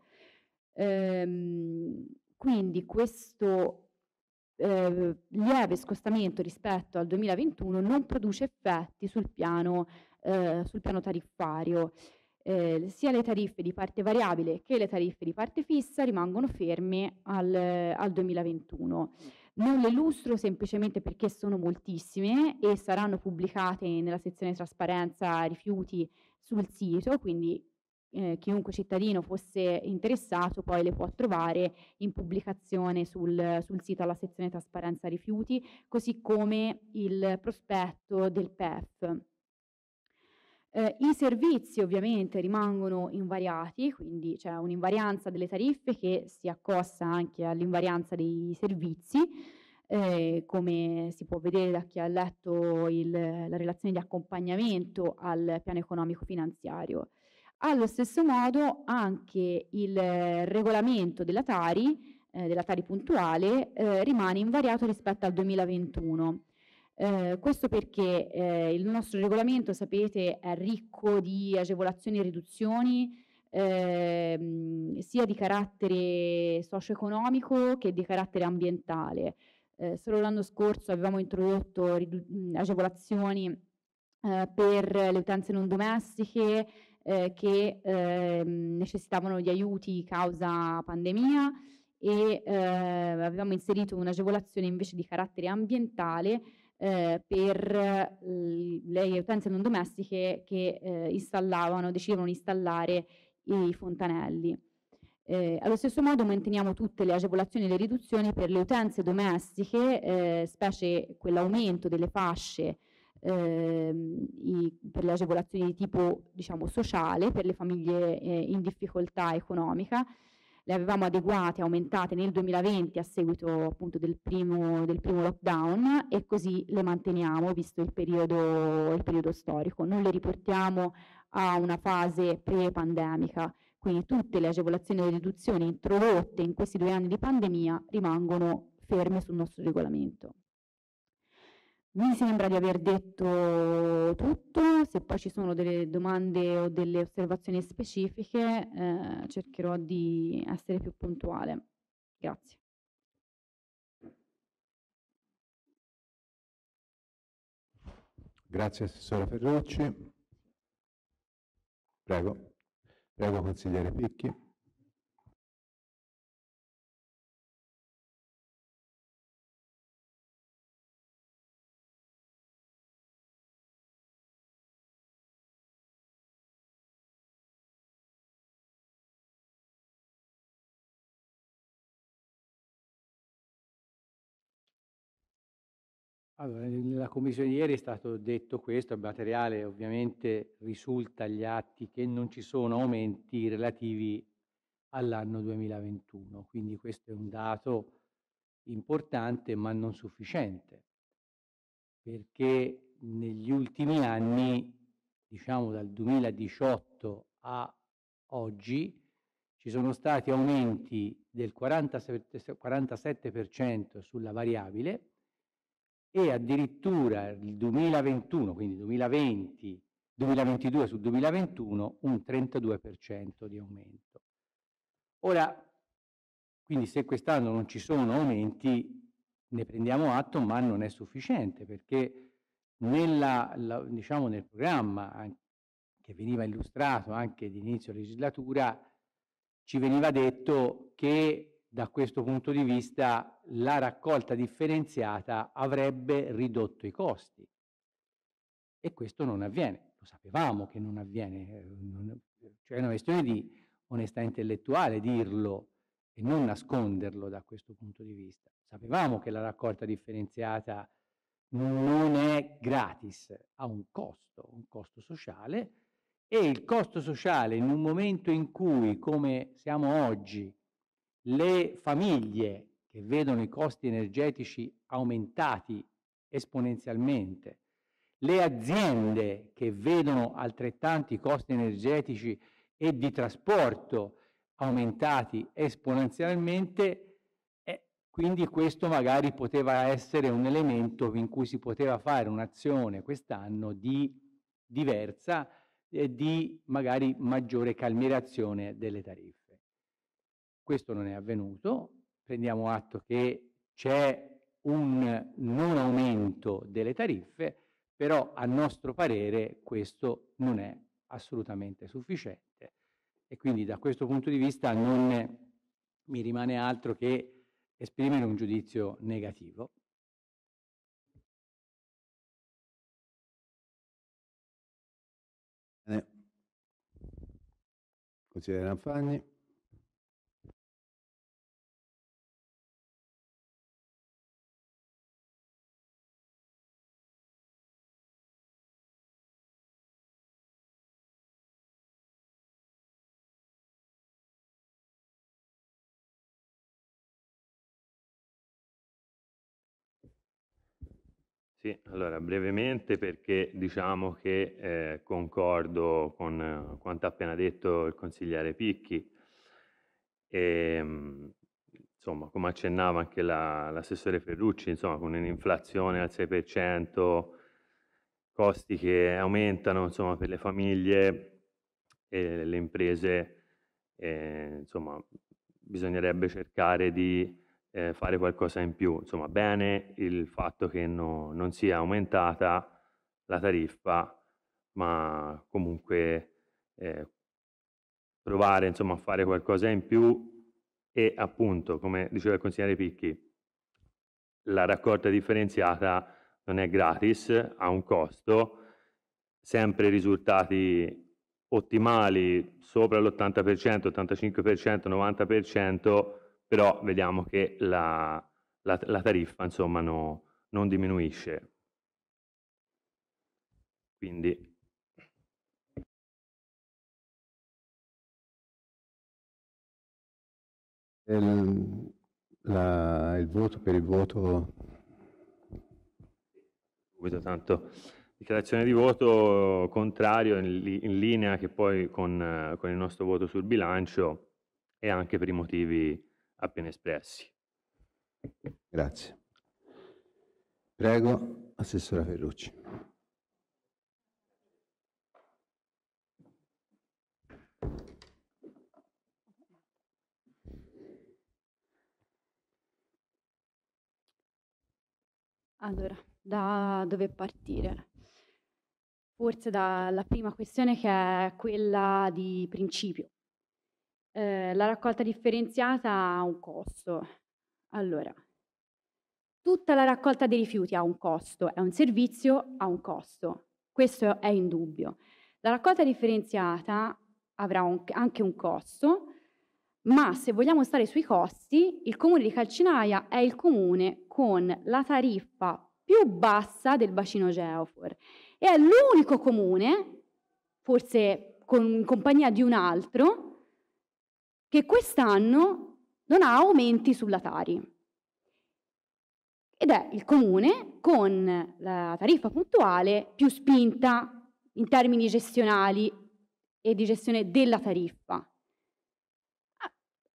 Speaker 6: Ehm, quindi questo eh, lieve scostamento rispetto al 2021 non produce effetti sul piano, eh, sul piano tariffario eh, sia le tariffe di parte variabile che le tariffe di parte fissa rimangono ferme al, al 2021. Non le illustro semplicemente perché sono moltissime e saranno pubblicate nella sezione trasparenza rifiuti sul sito, quindi eh, chiunque cittadino fosse interessato poi le può trovare in pubblicazione sul, sul sito alla sezione trasparenza rifiuti, così come il prospetto del PEF. Eh, I servizi ovviamente rimangono invariati, quindi c'è un'invarianza delle tariffe che si accosta anche all'invarianza dei servizi, eh, come si può vedere da chi ha letto il, la relazione di accompagnamento al piano economico finanziario. Allo stesso modo anche il regolamento della Tari, eh, della Tari puntuale, eh, rimane invariato rispetto al 2021 eh, questo perché eh, il nostro regolamento, sapete, è ricco di agevolazioni e riduzioni, ehm, sia di carattere socio-economico che di carattere ambientale. Eh, solo l'anno scorso avevamo introdotto mm, agevolazioni eh, per le utenze non domestiche eh, che ehm, necessitavano di aiuti causa pandemia e avevamo inserito un'agevolazione invece di carattere ambientale eh, per le utenze non domestiche che eh, installavano, decidevano di installare i fontanelli. Eh, allo stesso modo manteniamo tutte le agevolazioni e le riduzioni per le utenze domestiche, eh, specie quell'aumento delle fasce eh, i, per le agevolazioni di tipo diciamo, sociale per le famiglie eh, in difficoltà economica, le avevamo adeguate, aumentate nel 2020 a seguito appunto del primo, del primo lockdown e così le manteniamo visto il periodo, il periodo storico. Non le riportiamo a una fase pre-pandemica, quindi tutte le agevolazioni e le riduzioni introdotte in questi due anni di pandemia rimangono ferme sul nostro regolamento. Mi sembra di aver detto tutto, se poi ci sono delle domande o delle osservazioni specifiche eh, cercherò di essere più puntuale. Grazie.
Speaker 2: Grazie Assessore Ferrocci. Prego, prego consigliere Picchi. Allora, nella commissione ieri è stato detto
Speaker 4: questo, il materiale ovviamente risulta agli atti che non ci sono aumenti relativi all'anno 2021, quindi questo è un dato importante ma non sufficiente, perché negli ultimi anni, diciamo dal 2018 a oggi, ci sono stati aumenti del 47 sulla variabile, e addirittura il 2021, quindi 2020, 2022 su 2021 un 32% di aumento. Ora, quindi se quest'anno non ci sono aumenti, ne prendiamo atto, ma non è sufficiente perché nella, la, diciamo nel programma che veniva illustrato anche di inizio legislatura ci veniva detto che da questo punto di vista la raccolta differenziata avrebbe ridotto i costi. E questo non avviene, lo sapevamo che non avviene, eh, cioè è una questione di onestà intellettuale dirlo e non nasconderlo da questo punto di vista. Sapevamo che la raccolta differenziata non è gratis, ha un costo, un costo sociale, e il costo sociale in un momento in cui, come siamo oggi, le famiglie che vedono i costi energetici aumentati esponenzialmente, le aziende che vedono altrettanti costi energetici e di trasporto aumentati esponenzialmente, eh, quindi questo magari poteva essere un elemento in cui si poteva fare un'azione quest'anno di diversa e di magari maggiore calmierazione delle tariffe. Questo non è avvenuto, prendiamo atto che c'è un non aumento delle tariffe, però a nostro parere questo non è assolutamente sufficiente e quindi da questo punto di vista non mi rimane altro che esprimere un
Speaker 2: giudizio negativo. Consigliere Ranfagni.
Speaker 3: Sì, allora brevemente perché diciamo che eh, concordo con eh, quanto ha appena detto il consigliere Picchi. E, ehm, insomma, come accennava anche la, l'assessore Ferrucci, insomma, con un'inflazione al 6%, costi che aumentano insomma, per le famiglie e le imprese, e, eh, insomma, bisognerebbe cercare di eh, fare qualcosa in più. Insomma, bene il fatto che no, non sia aumentata la tariffa, ma comunque eh, provare insomma, a fare qualcosa in più e appunto, come diceva il consigliere Picchi, la raccolta differenziata non è gratis, ha un costo, sempre risultati ottimali sopra l'80%, 85%, 90%, però vediamo che la, la, la tariffa insomma no, non diminuisce. Quindi
Speaker 2: Il, ehm, la, il, voto per il voto.
Speaker 3: Subito tanto. Dichiarazione di voto contrario in, in linea che poi con, con, il nostro voto sul bilancio e anche per i motivi appena espressi.
Speaker 1: Grazie. Prego, Assessora Ferrucci.
Speaker 6: Allora, da dove partire? Forse dalla prima questione che è quella di principio. Eh, la raccolta differenziata ha un costo. Allora, tutta la raccolta dei rifiuti ha un costo, è un servizio, ha un costo. Questo è in dubbio. La raccolta differenziata avrà un, anche un costo, ma se vogliamo stare sui costi, il comune di Calcinaia è il comune con la tariffa più bassa del bacino Geofor e è l'unico comune, forse con, in compagnia di un altro, che quest'anno non ha aumenti sulla Tari. Ed è il comune con la tariffa puntuale più spinta in termini gestionali e di gestione della tariffa.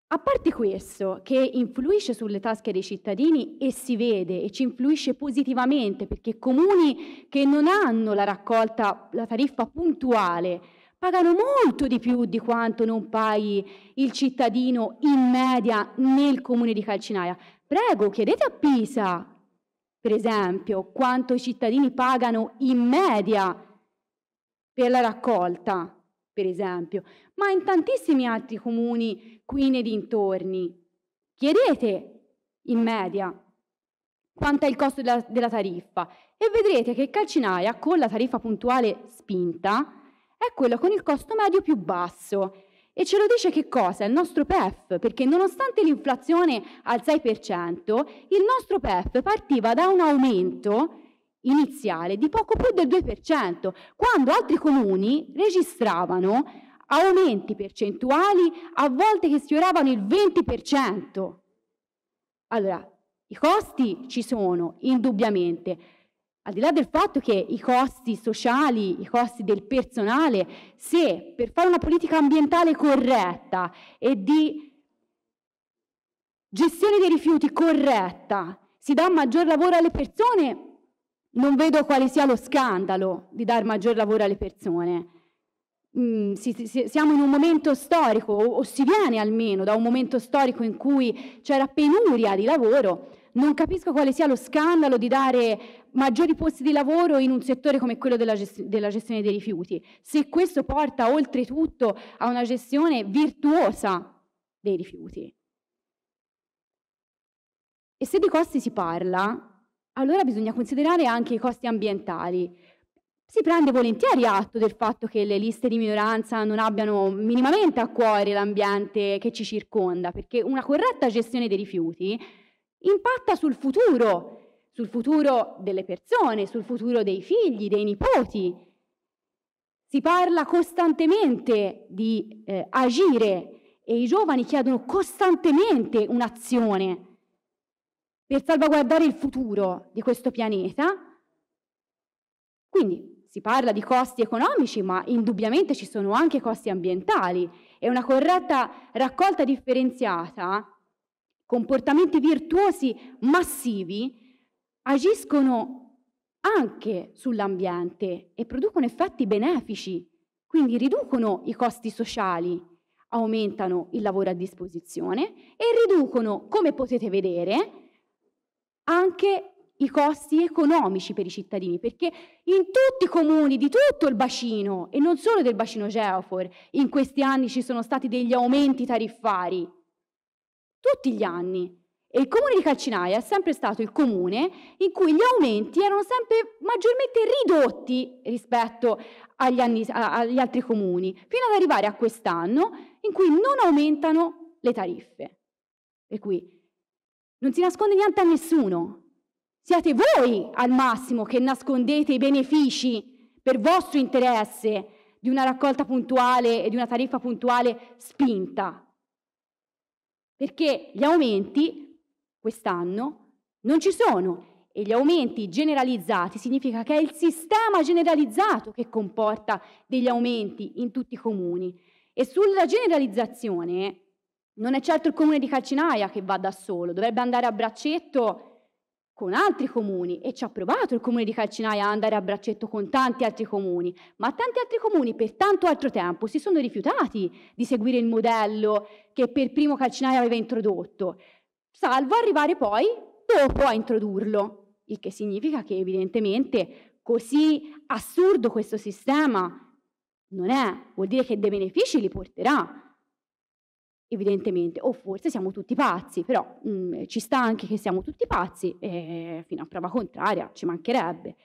Speaker 6: A parte questo, che influisce sulle tasche dei cittadini e si vede e ci influisce positivamente perché comuni che non hanno la raccolta, la tariffa puntuale pagano molto di più di quanto non paghi il cittadino in media nel comune di Calcinaia. Prego, chiedete a Pisa, per esempio, quanto i cittadini pagano in media per la raccolta, per esempio, ma in tantissimi altri comuni qui nei dintorni. Chiedete in media quanto è il costo della, della tariffa e vedrete che Calcinaia con la tariffa puntuale spinta è quello con il costo medio più basso. E ce lo dice che cosa? Il nostro PEF, perché nonostante l'inflazione al 6%, il nostro PEF partiva da un aumento iniziale di poco più del 2%, quando altri comuni registravano aumenti percentuali a volte che sfioravano il 20%. Allora, i costi ci sono, indubbiamente, al di là del fatto che i costi sociali, i costi del personale, se per fare una politica ambientale corretta e di gestione dei rifiuti corretta si dà maggior lavoro alle persone, non vedo quale sia lo scandalo di dar maggior lavoro alle persone. Mm, si, si, siamo in un momento storico, o, o si viene almeno da un momento storico in cui c'era penuria di lavoro, non capisco quale sia lo scandalo di dare maggiori posti di lavoro in un settore come quello della, gest- della gestione dei rifiuti, se questo porta oltretutto a una gestione virtuosa dei rifiuti. E se di costi si parla, allora bisogna considerare anche i costi ambientali. Si prende volentieri atto del fatto che le liste di minoranza non abbiano minimamente a cuore l'ambiente che ci circonda, perché una corretta gestione dei rifiuti impatta sul futuro, sul futuro delle persone, sul futuro dei figli, dei nipoti. Si parla costantemente di eh, agire e i giovani chiedono costantemente un'azione per salvaguardare il futuro di questo pianeta. Quindi si parla di costi economici, ma indubbiamente ci sono anche costi ambientali e una corretta raccolta differenziata comportamenti virtuosi massivi agiscono anche sull'ambiente e producono effetti benefici, quindi riducono i costi sociali, aumentano il lavoro a disposizione e riducono, come potete vedere, anche i costi economici per i cittadini, perché in tutti i comuni di tutto il bacino, e non solo del bacino Geofor, in questi anni ci sono stati degli aumenti tariffari tutti gli anni. E il comune di Calcinaia è sempre stato il comune in cui gli aumenti erano sempre maggiormente ridotti rispetto agli, anni, agli altri comuni, fino ad arrivare a quest'anno in cui non aumentano le tariffe. Per cui non si nasconde niente a nessuno. Siete voi al massimo che nascondete i benefici per vostro interesse di una raccolta puntuale e di una tariffa puntuale spinta perché gli aumenti quest'anno non ci sono e gli aumenti generalizzati significa che è il sistema generalizzato che comporta degli aumenti in tutti i comuni. E sulla generalizzazione non è certo il comune di Calcinaia che va da solo, dovrebbe andare a braccetto con altri comuni e ci ha provato il comune di Calcinaia ad andare a braccetto con tanti altri comuni, ma tanti altri comuni per tanto altro tempo si sono rifiutati di seguire il modello che per primo Calcinaia aveva introdotto, salvo arrivare poi dopo a introdurlo, il che significa che evidentemente così assurdo questo sistema non è, vuol dire che dei benefici li porterà, evidentemente, o forse siamo tutti pazzi, però mh, mm, ci sta anche che siamo tutti pazzi, e fino a prova contraria, ci mancherebbe.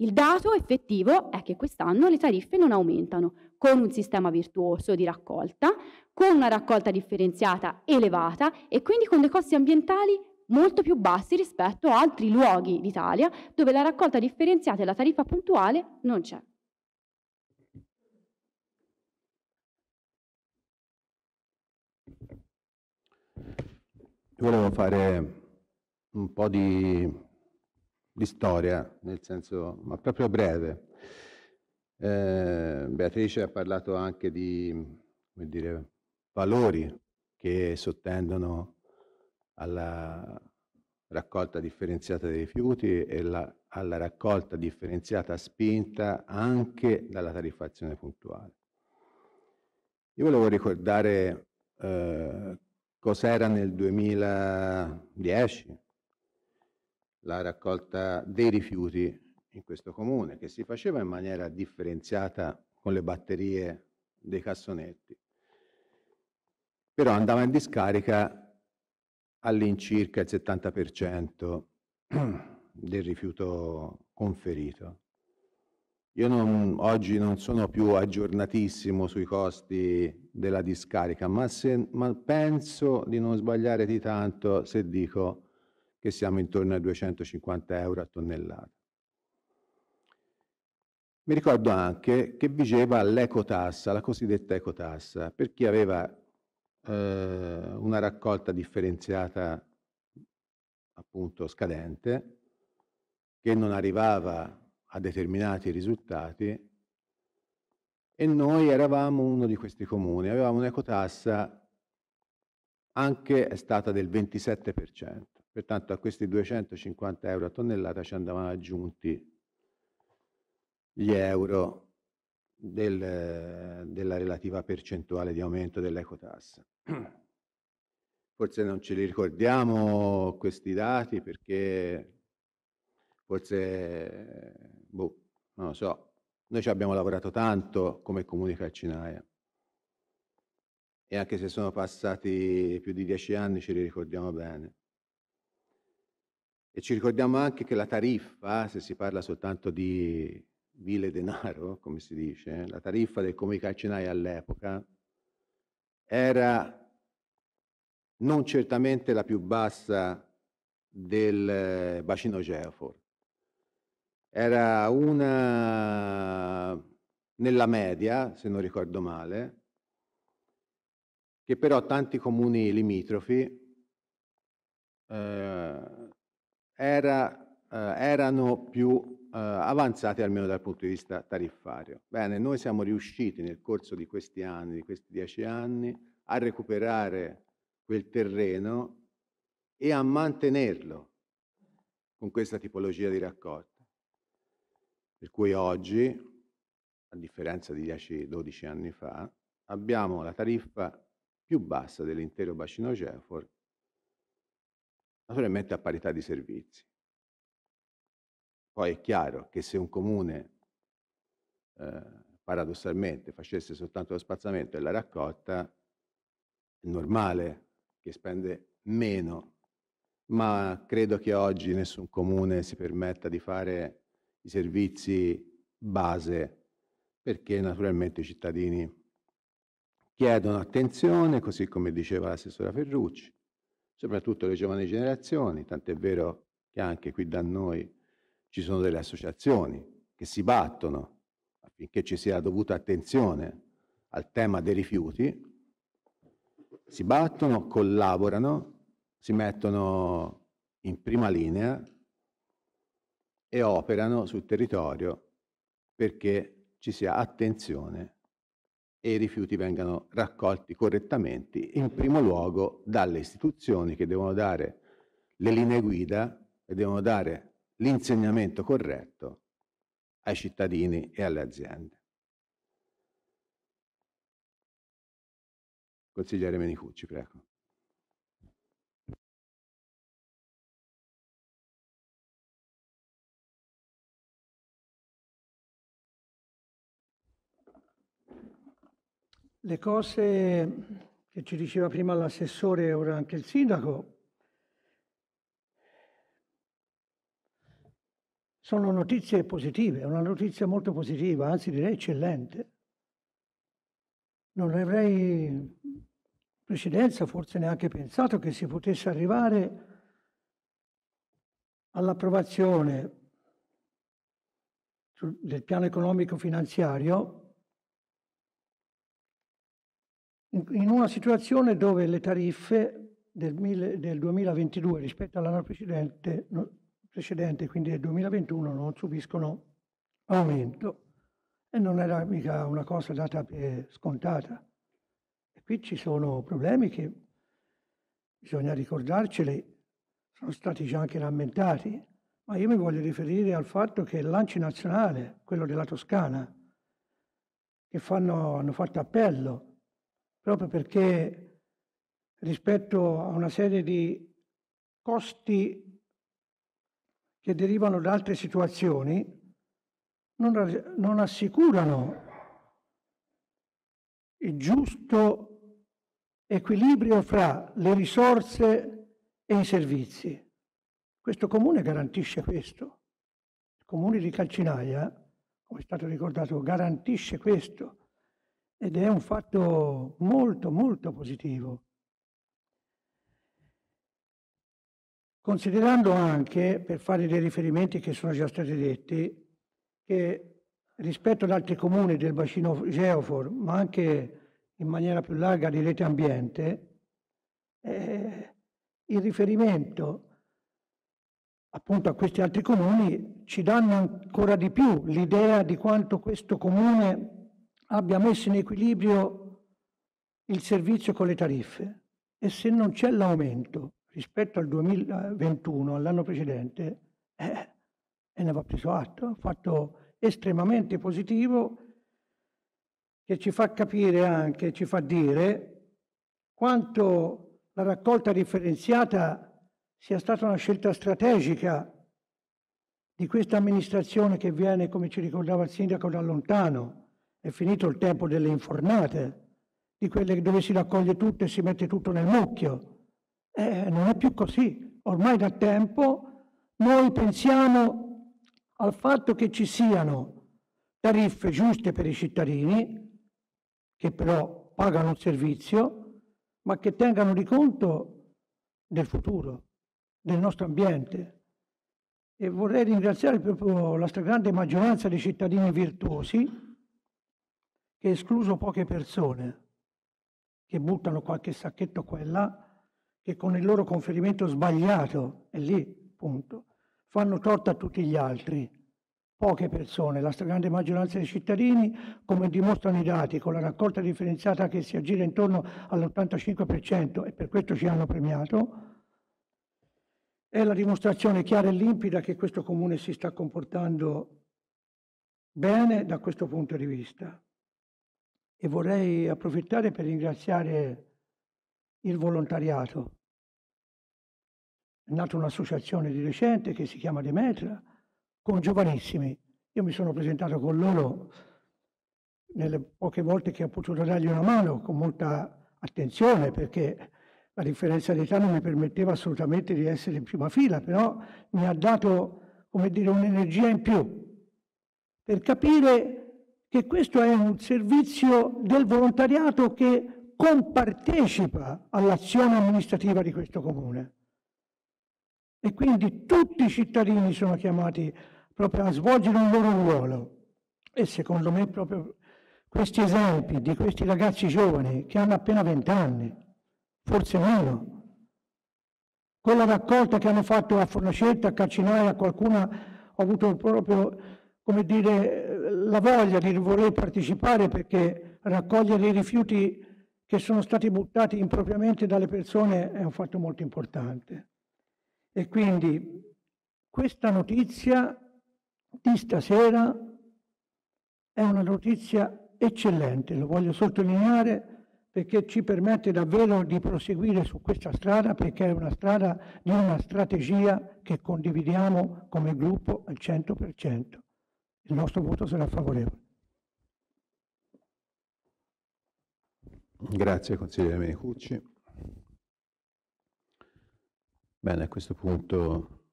Speaker 6: Il dato effettivo è che quest'anno le tariffe non aumentano, con un sistema virtuoso di raccolta, con una raccolta differenziata elevata e quindi con dei costi ambientali molto più bassi rispetto a altri luoghi d'Italia dove la raccolta differenziata e la tariffa puntuale non c'è.
Speaker 1: volevo fare un po' di, di storia, nel senso, ma proprio breve. Eh, Beatrice ha parlato anche di come dire, valori che sottendono alla raccolta differenziata dei rifiuti e la, alla raccolta differenziata spinta anche dalla tariffazione puntuale. Io volevo ricordare eh, cos'era nel 2010 la raccolta dei rifiuti in questo comune, che si faceva in maniera differenziata con le batterie dei cassonetti, però andava in discarica all'incirca il 70% del rifiuto conferito. Io non, oggi non sono più aggiornatissimo sui costi della discarica, ma, se, ma penso di non sbagliare di tanto se dico che siamo intorno ai 250 euro a tonnellata. Mi ricordo anche che vigeva l'ecotassa, la cosiddetta ecotassa, per chi aveva eh, una raccolta differenziata appunto scadente, che non arrivava a determinati risultati e noi eravamo uno di questi comuni, avevamo un'ecotassa anche è stata del 27%, pertanto a questi 250 euro a tonnellata ci andavano aggiunti gli euro del, della relativa percentuale di aumento dell'ecotassa. Forse non ce li ricordiamo questi dati perché forse, eh, boh, non lo so, noi ci abbiamo lavorato tanto come comune calcinaia e anche se sono passati più di dieci anni ce li ricordiamo bene. E ci ricordiamo anche che la tariffa, se si parla soltanto di vile denaro, come si dice, eh, la tariffa del comune calcinaia all'epoca era non certamente la più bassa del eh, bacino Geofort era una nella media, se non ricordo male, che però tanti comuni limitrofi eh, era, eh, erano più eh, avanzati almeno dal punto di vista tariffario. Bene, noi siamo riusciti nel corso di questi anni, di questi dieci anni, a recuperare quel terreno e a mantenerlo con questa tipologia di raccolta. Per cui oggi, a differenza di 10-12 anni fa, abbiamo la tariffa più bassa dell'intero bacino CEFOR, naturalmente a parità di servizi. Poi è chiaro che se un comune eh, paradossalmente facesse soltanto lo spazzamento e la raccolta, è normale che spende meno, ma credo che oggi nessun comune si permetta di fare i servizi base, perché naturalmente i cittadini chiedono attenzione, così come diceva l'assessora Ferrucci, soprattutto le giovani generazioni, tant'è vero che anche qui da noi ci sono delle associazioni che si battono affinché ci sia dovuta attenzione al tema dei rifiuti, si battono, collaborano, si mettono in prima linea e operano sul territorio perché ci sia attenzione e i rifiuti vengano raccolti correttamente, in primo luogo dalle istituzioni che devono dare le linee guida e devono dare l'insegnamento corretto ai cittadini
Speaker 2: e alle aziende. Consigliere Menicucci, prego.
Speaker 5: Le cose che ci diceva prima l'assessore e ora anche il sindaco sono notizie positive, una notizia molto positiva, anzi direi eccellente. Non avrei in precedenza forse neanche pensato che si potesse arrivare all'approvazione del piano economico finanziario in una situazione dove le tariffe del, 2022 rispetto all'anno precedente, precedente, quindi del 2021, non subiscono aumento. E non era mica una cosa data per scontata. E qui ci sono problemi che bisogna ricordarceli, sono stati già anche rammentati, ma io mi voglio riferire al fatto che il lancio nazionale, quello della Toscana, che fanno, hanno fatto appello proprio perché rispetto a una serie di costi che derivano da altre situazioni, non, non assicurano il giusto equilibrio fra le risorse e i servizi. Questo comune garantisce questo. Il comune di Calcinaia, come è stato ricordato, garantisce questo ed è un fatto molto, molto positivo. Considerando anche, per fare dei riferimenti che sono già stati detti, che rispetto ad altri comuni del bacino Geofor, ma anche in maniera più larga di rete ambiente, eh, il riferimento appunto a questi altri comuni ci danno ancora di più l'idea di quanto questo comune abbia messo in equilibrio il servizio con le tariffe e se non c'è l'aumento rispetto al 2021, all'anno precedente, eh, e ne va preso atto, fatto estremamente positivo che ci fa capire anche, ci fa dire quanto la raccolta differenziata sia stata una scelta strategica di questa amministrazione che viene, come ci ricordava il sindaco, da lontano, è finito il tempo delle infornate, di quelle dove si raccoglie tutto e si mette tutto nel mucchio. Eh, non è più così. Ormai da tempo noi pensiamo al fatto che ci siano tariffe giuste per i cittadini, che però pagano un servizio, ma che tengano di conto del futuro, del nostro ambiente. E vorrei ringraziare proprio la stragrande maggioranza dei cittadini virtuosi, che escluso poche persone che buttano qualche sacchetto qua e là, che con il loro conferimento sbagliato, è lì, punto, fanno torto a tutti gli altri. Poche persone, la stragrande maggioranza dei cittadini, come dimostrano i dati, con la raccolta differenziata che si aggira intorno all'85% e per questo ci hanno premiato, è la dimostrazione chiara e limpida che questo comune si sta comportando bene da questo punto di vista e vorrei approfittare per ringraziare il volontariato. È nata un'associazione di recente che si chiama Demetra con giovanissimi. Io mi sono presentato con loro nelle poche volte che ho potuto dargli una mano con molta attenzione perché la differenza di età non mi permetteva assolutamente di essere in prima fila, però mi ha dato, come dire, un'energia in più per capire che questo è un servizio del volontariato che compartecipa all'azione amministrativa di questo comune. E quindi tutti i cittadini sono chiamati proprio a svolgere un loro ruolo. E secondo me proprio questi esempi di questi ragazzi giovani che hanno appena 20 anni, forse meno, quella raccolta che hanno fatto a Fornacetta, a Carcinaia, a qualcuna ho avuto proprio come dire, la voglia di voler partecipare perché raccogliere i rifiuti che sono stati buttati impropriamente dalle persone è un fatto molto importante. E quindi questa notizia di stasera è una notizia eccellente, lo voglio sottolineare perché ci permette davvero di proseguire su questa strada perché è una strada di una strategia che condividiamo come gruppo al 100% il nostro voto sarà favorevole.
Speaker 1: Grazie consigliere Menicucci. Bene, a questo punto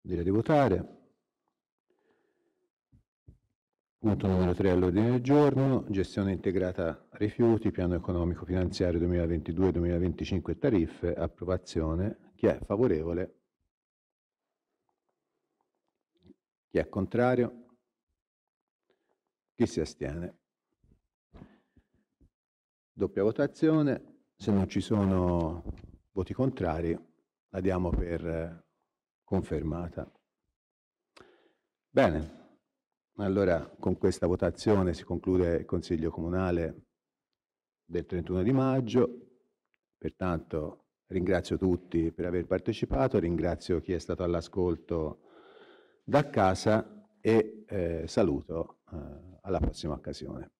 Speaker 1: direi di votare. Punto numero 3 all'ordine del giorno, gestione integrata rifiuti, piano economico finanziario 2022-2025 e tariffe, approvazione. Chi è favorevole Chi è contrario? Chi si astiene? Doppia votazione. Se non ci sono voti contrari, la diamo per eh, confermata. Bene. Allora, con questa votazione si conclude il Consiglio Comunale del 31 di maggio. Pertanto ringrazio tutti per aver partecipato, ringrazio chi è stato all'ascolto da casa e
Speaker 2: eh, saluto eh, alla prossima occasione.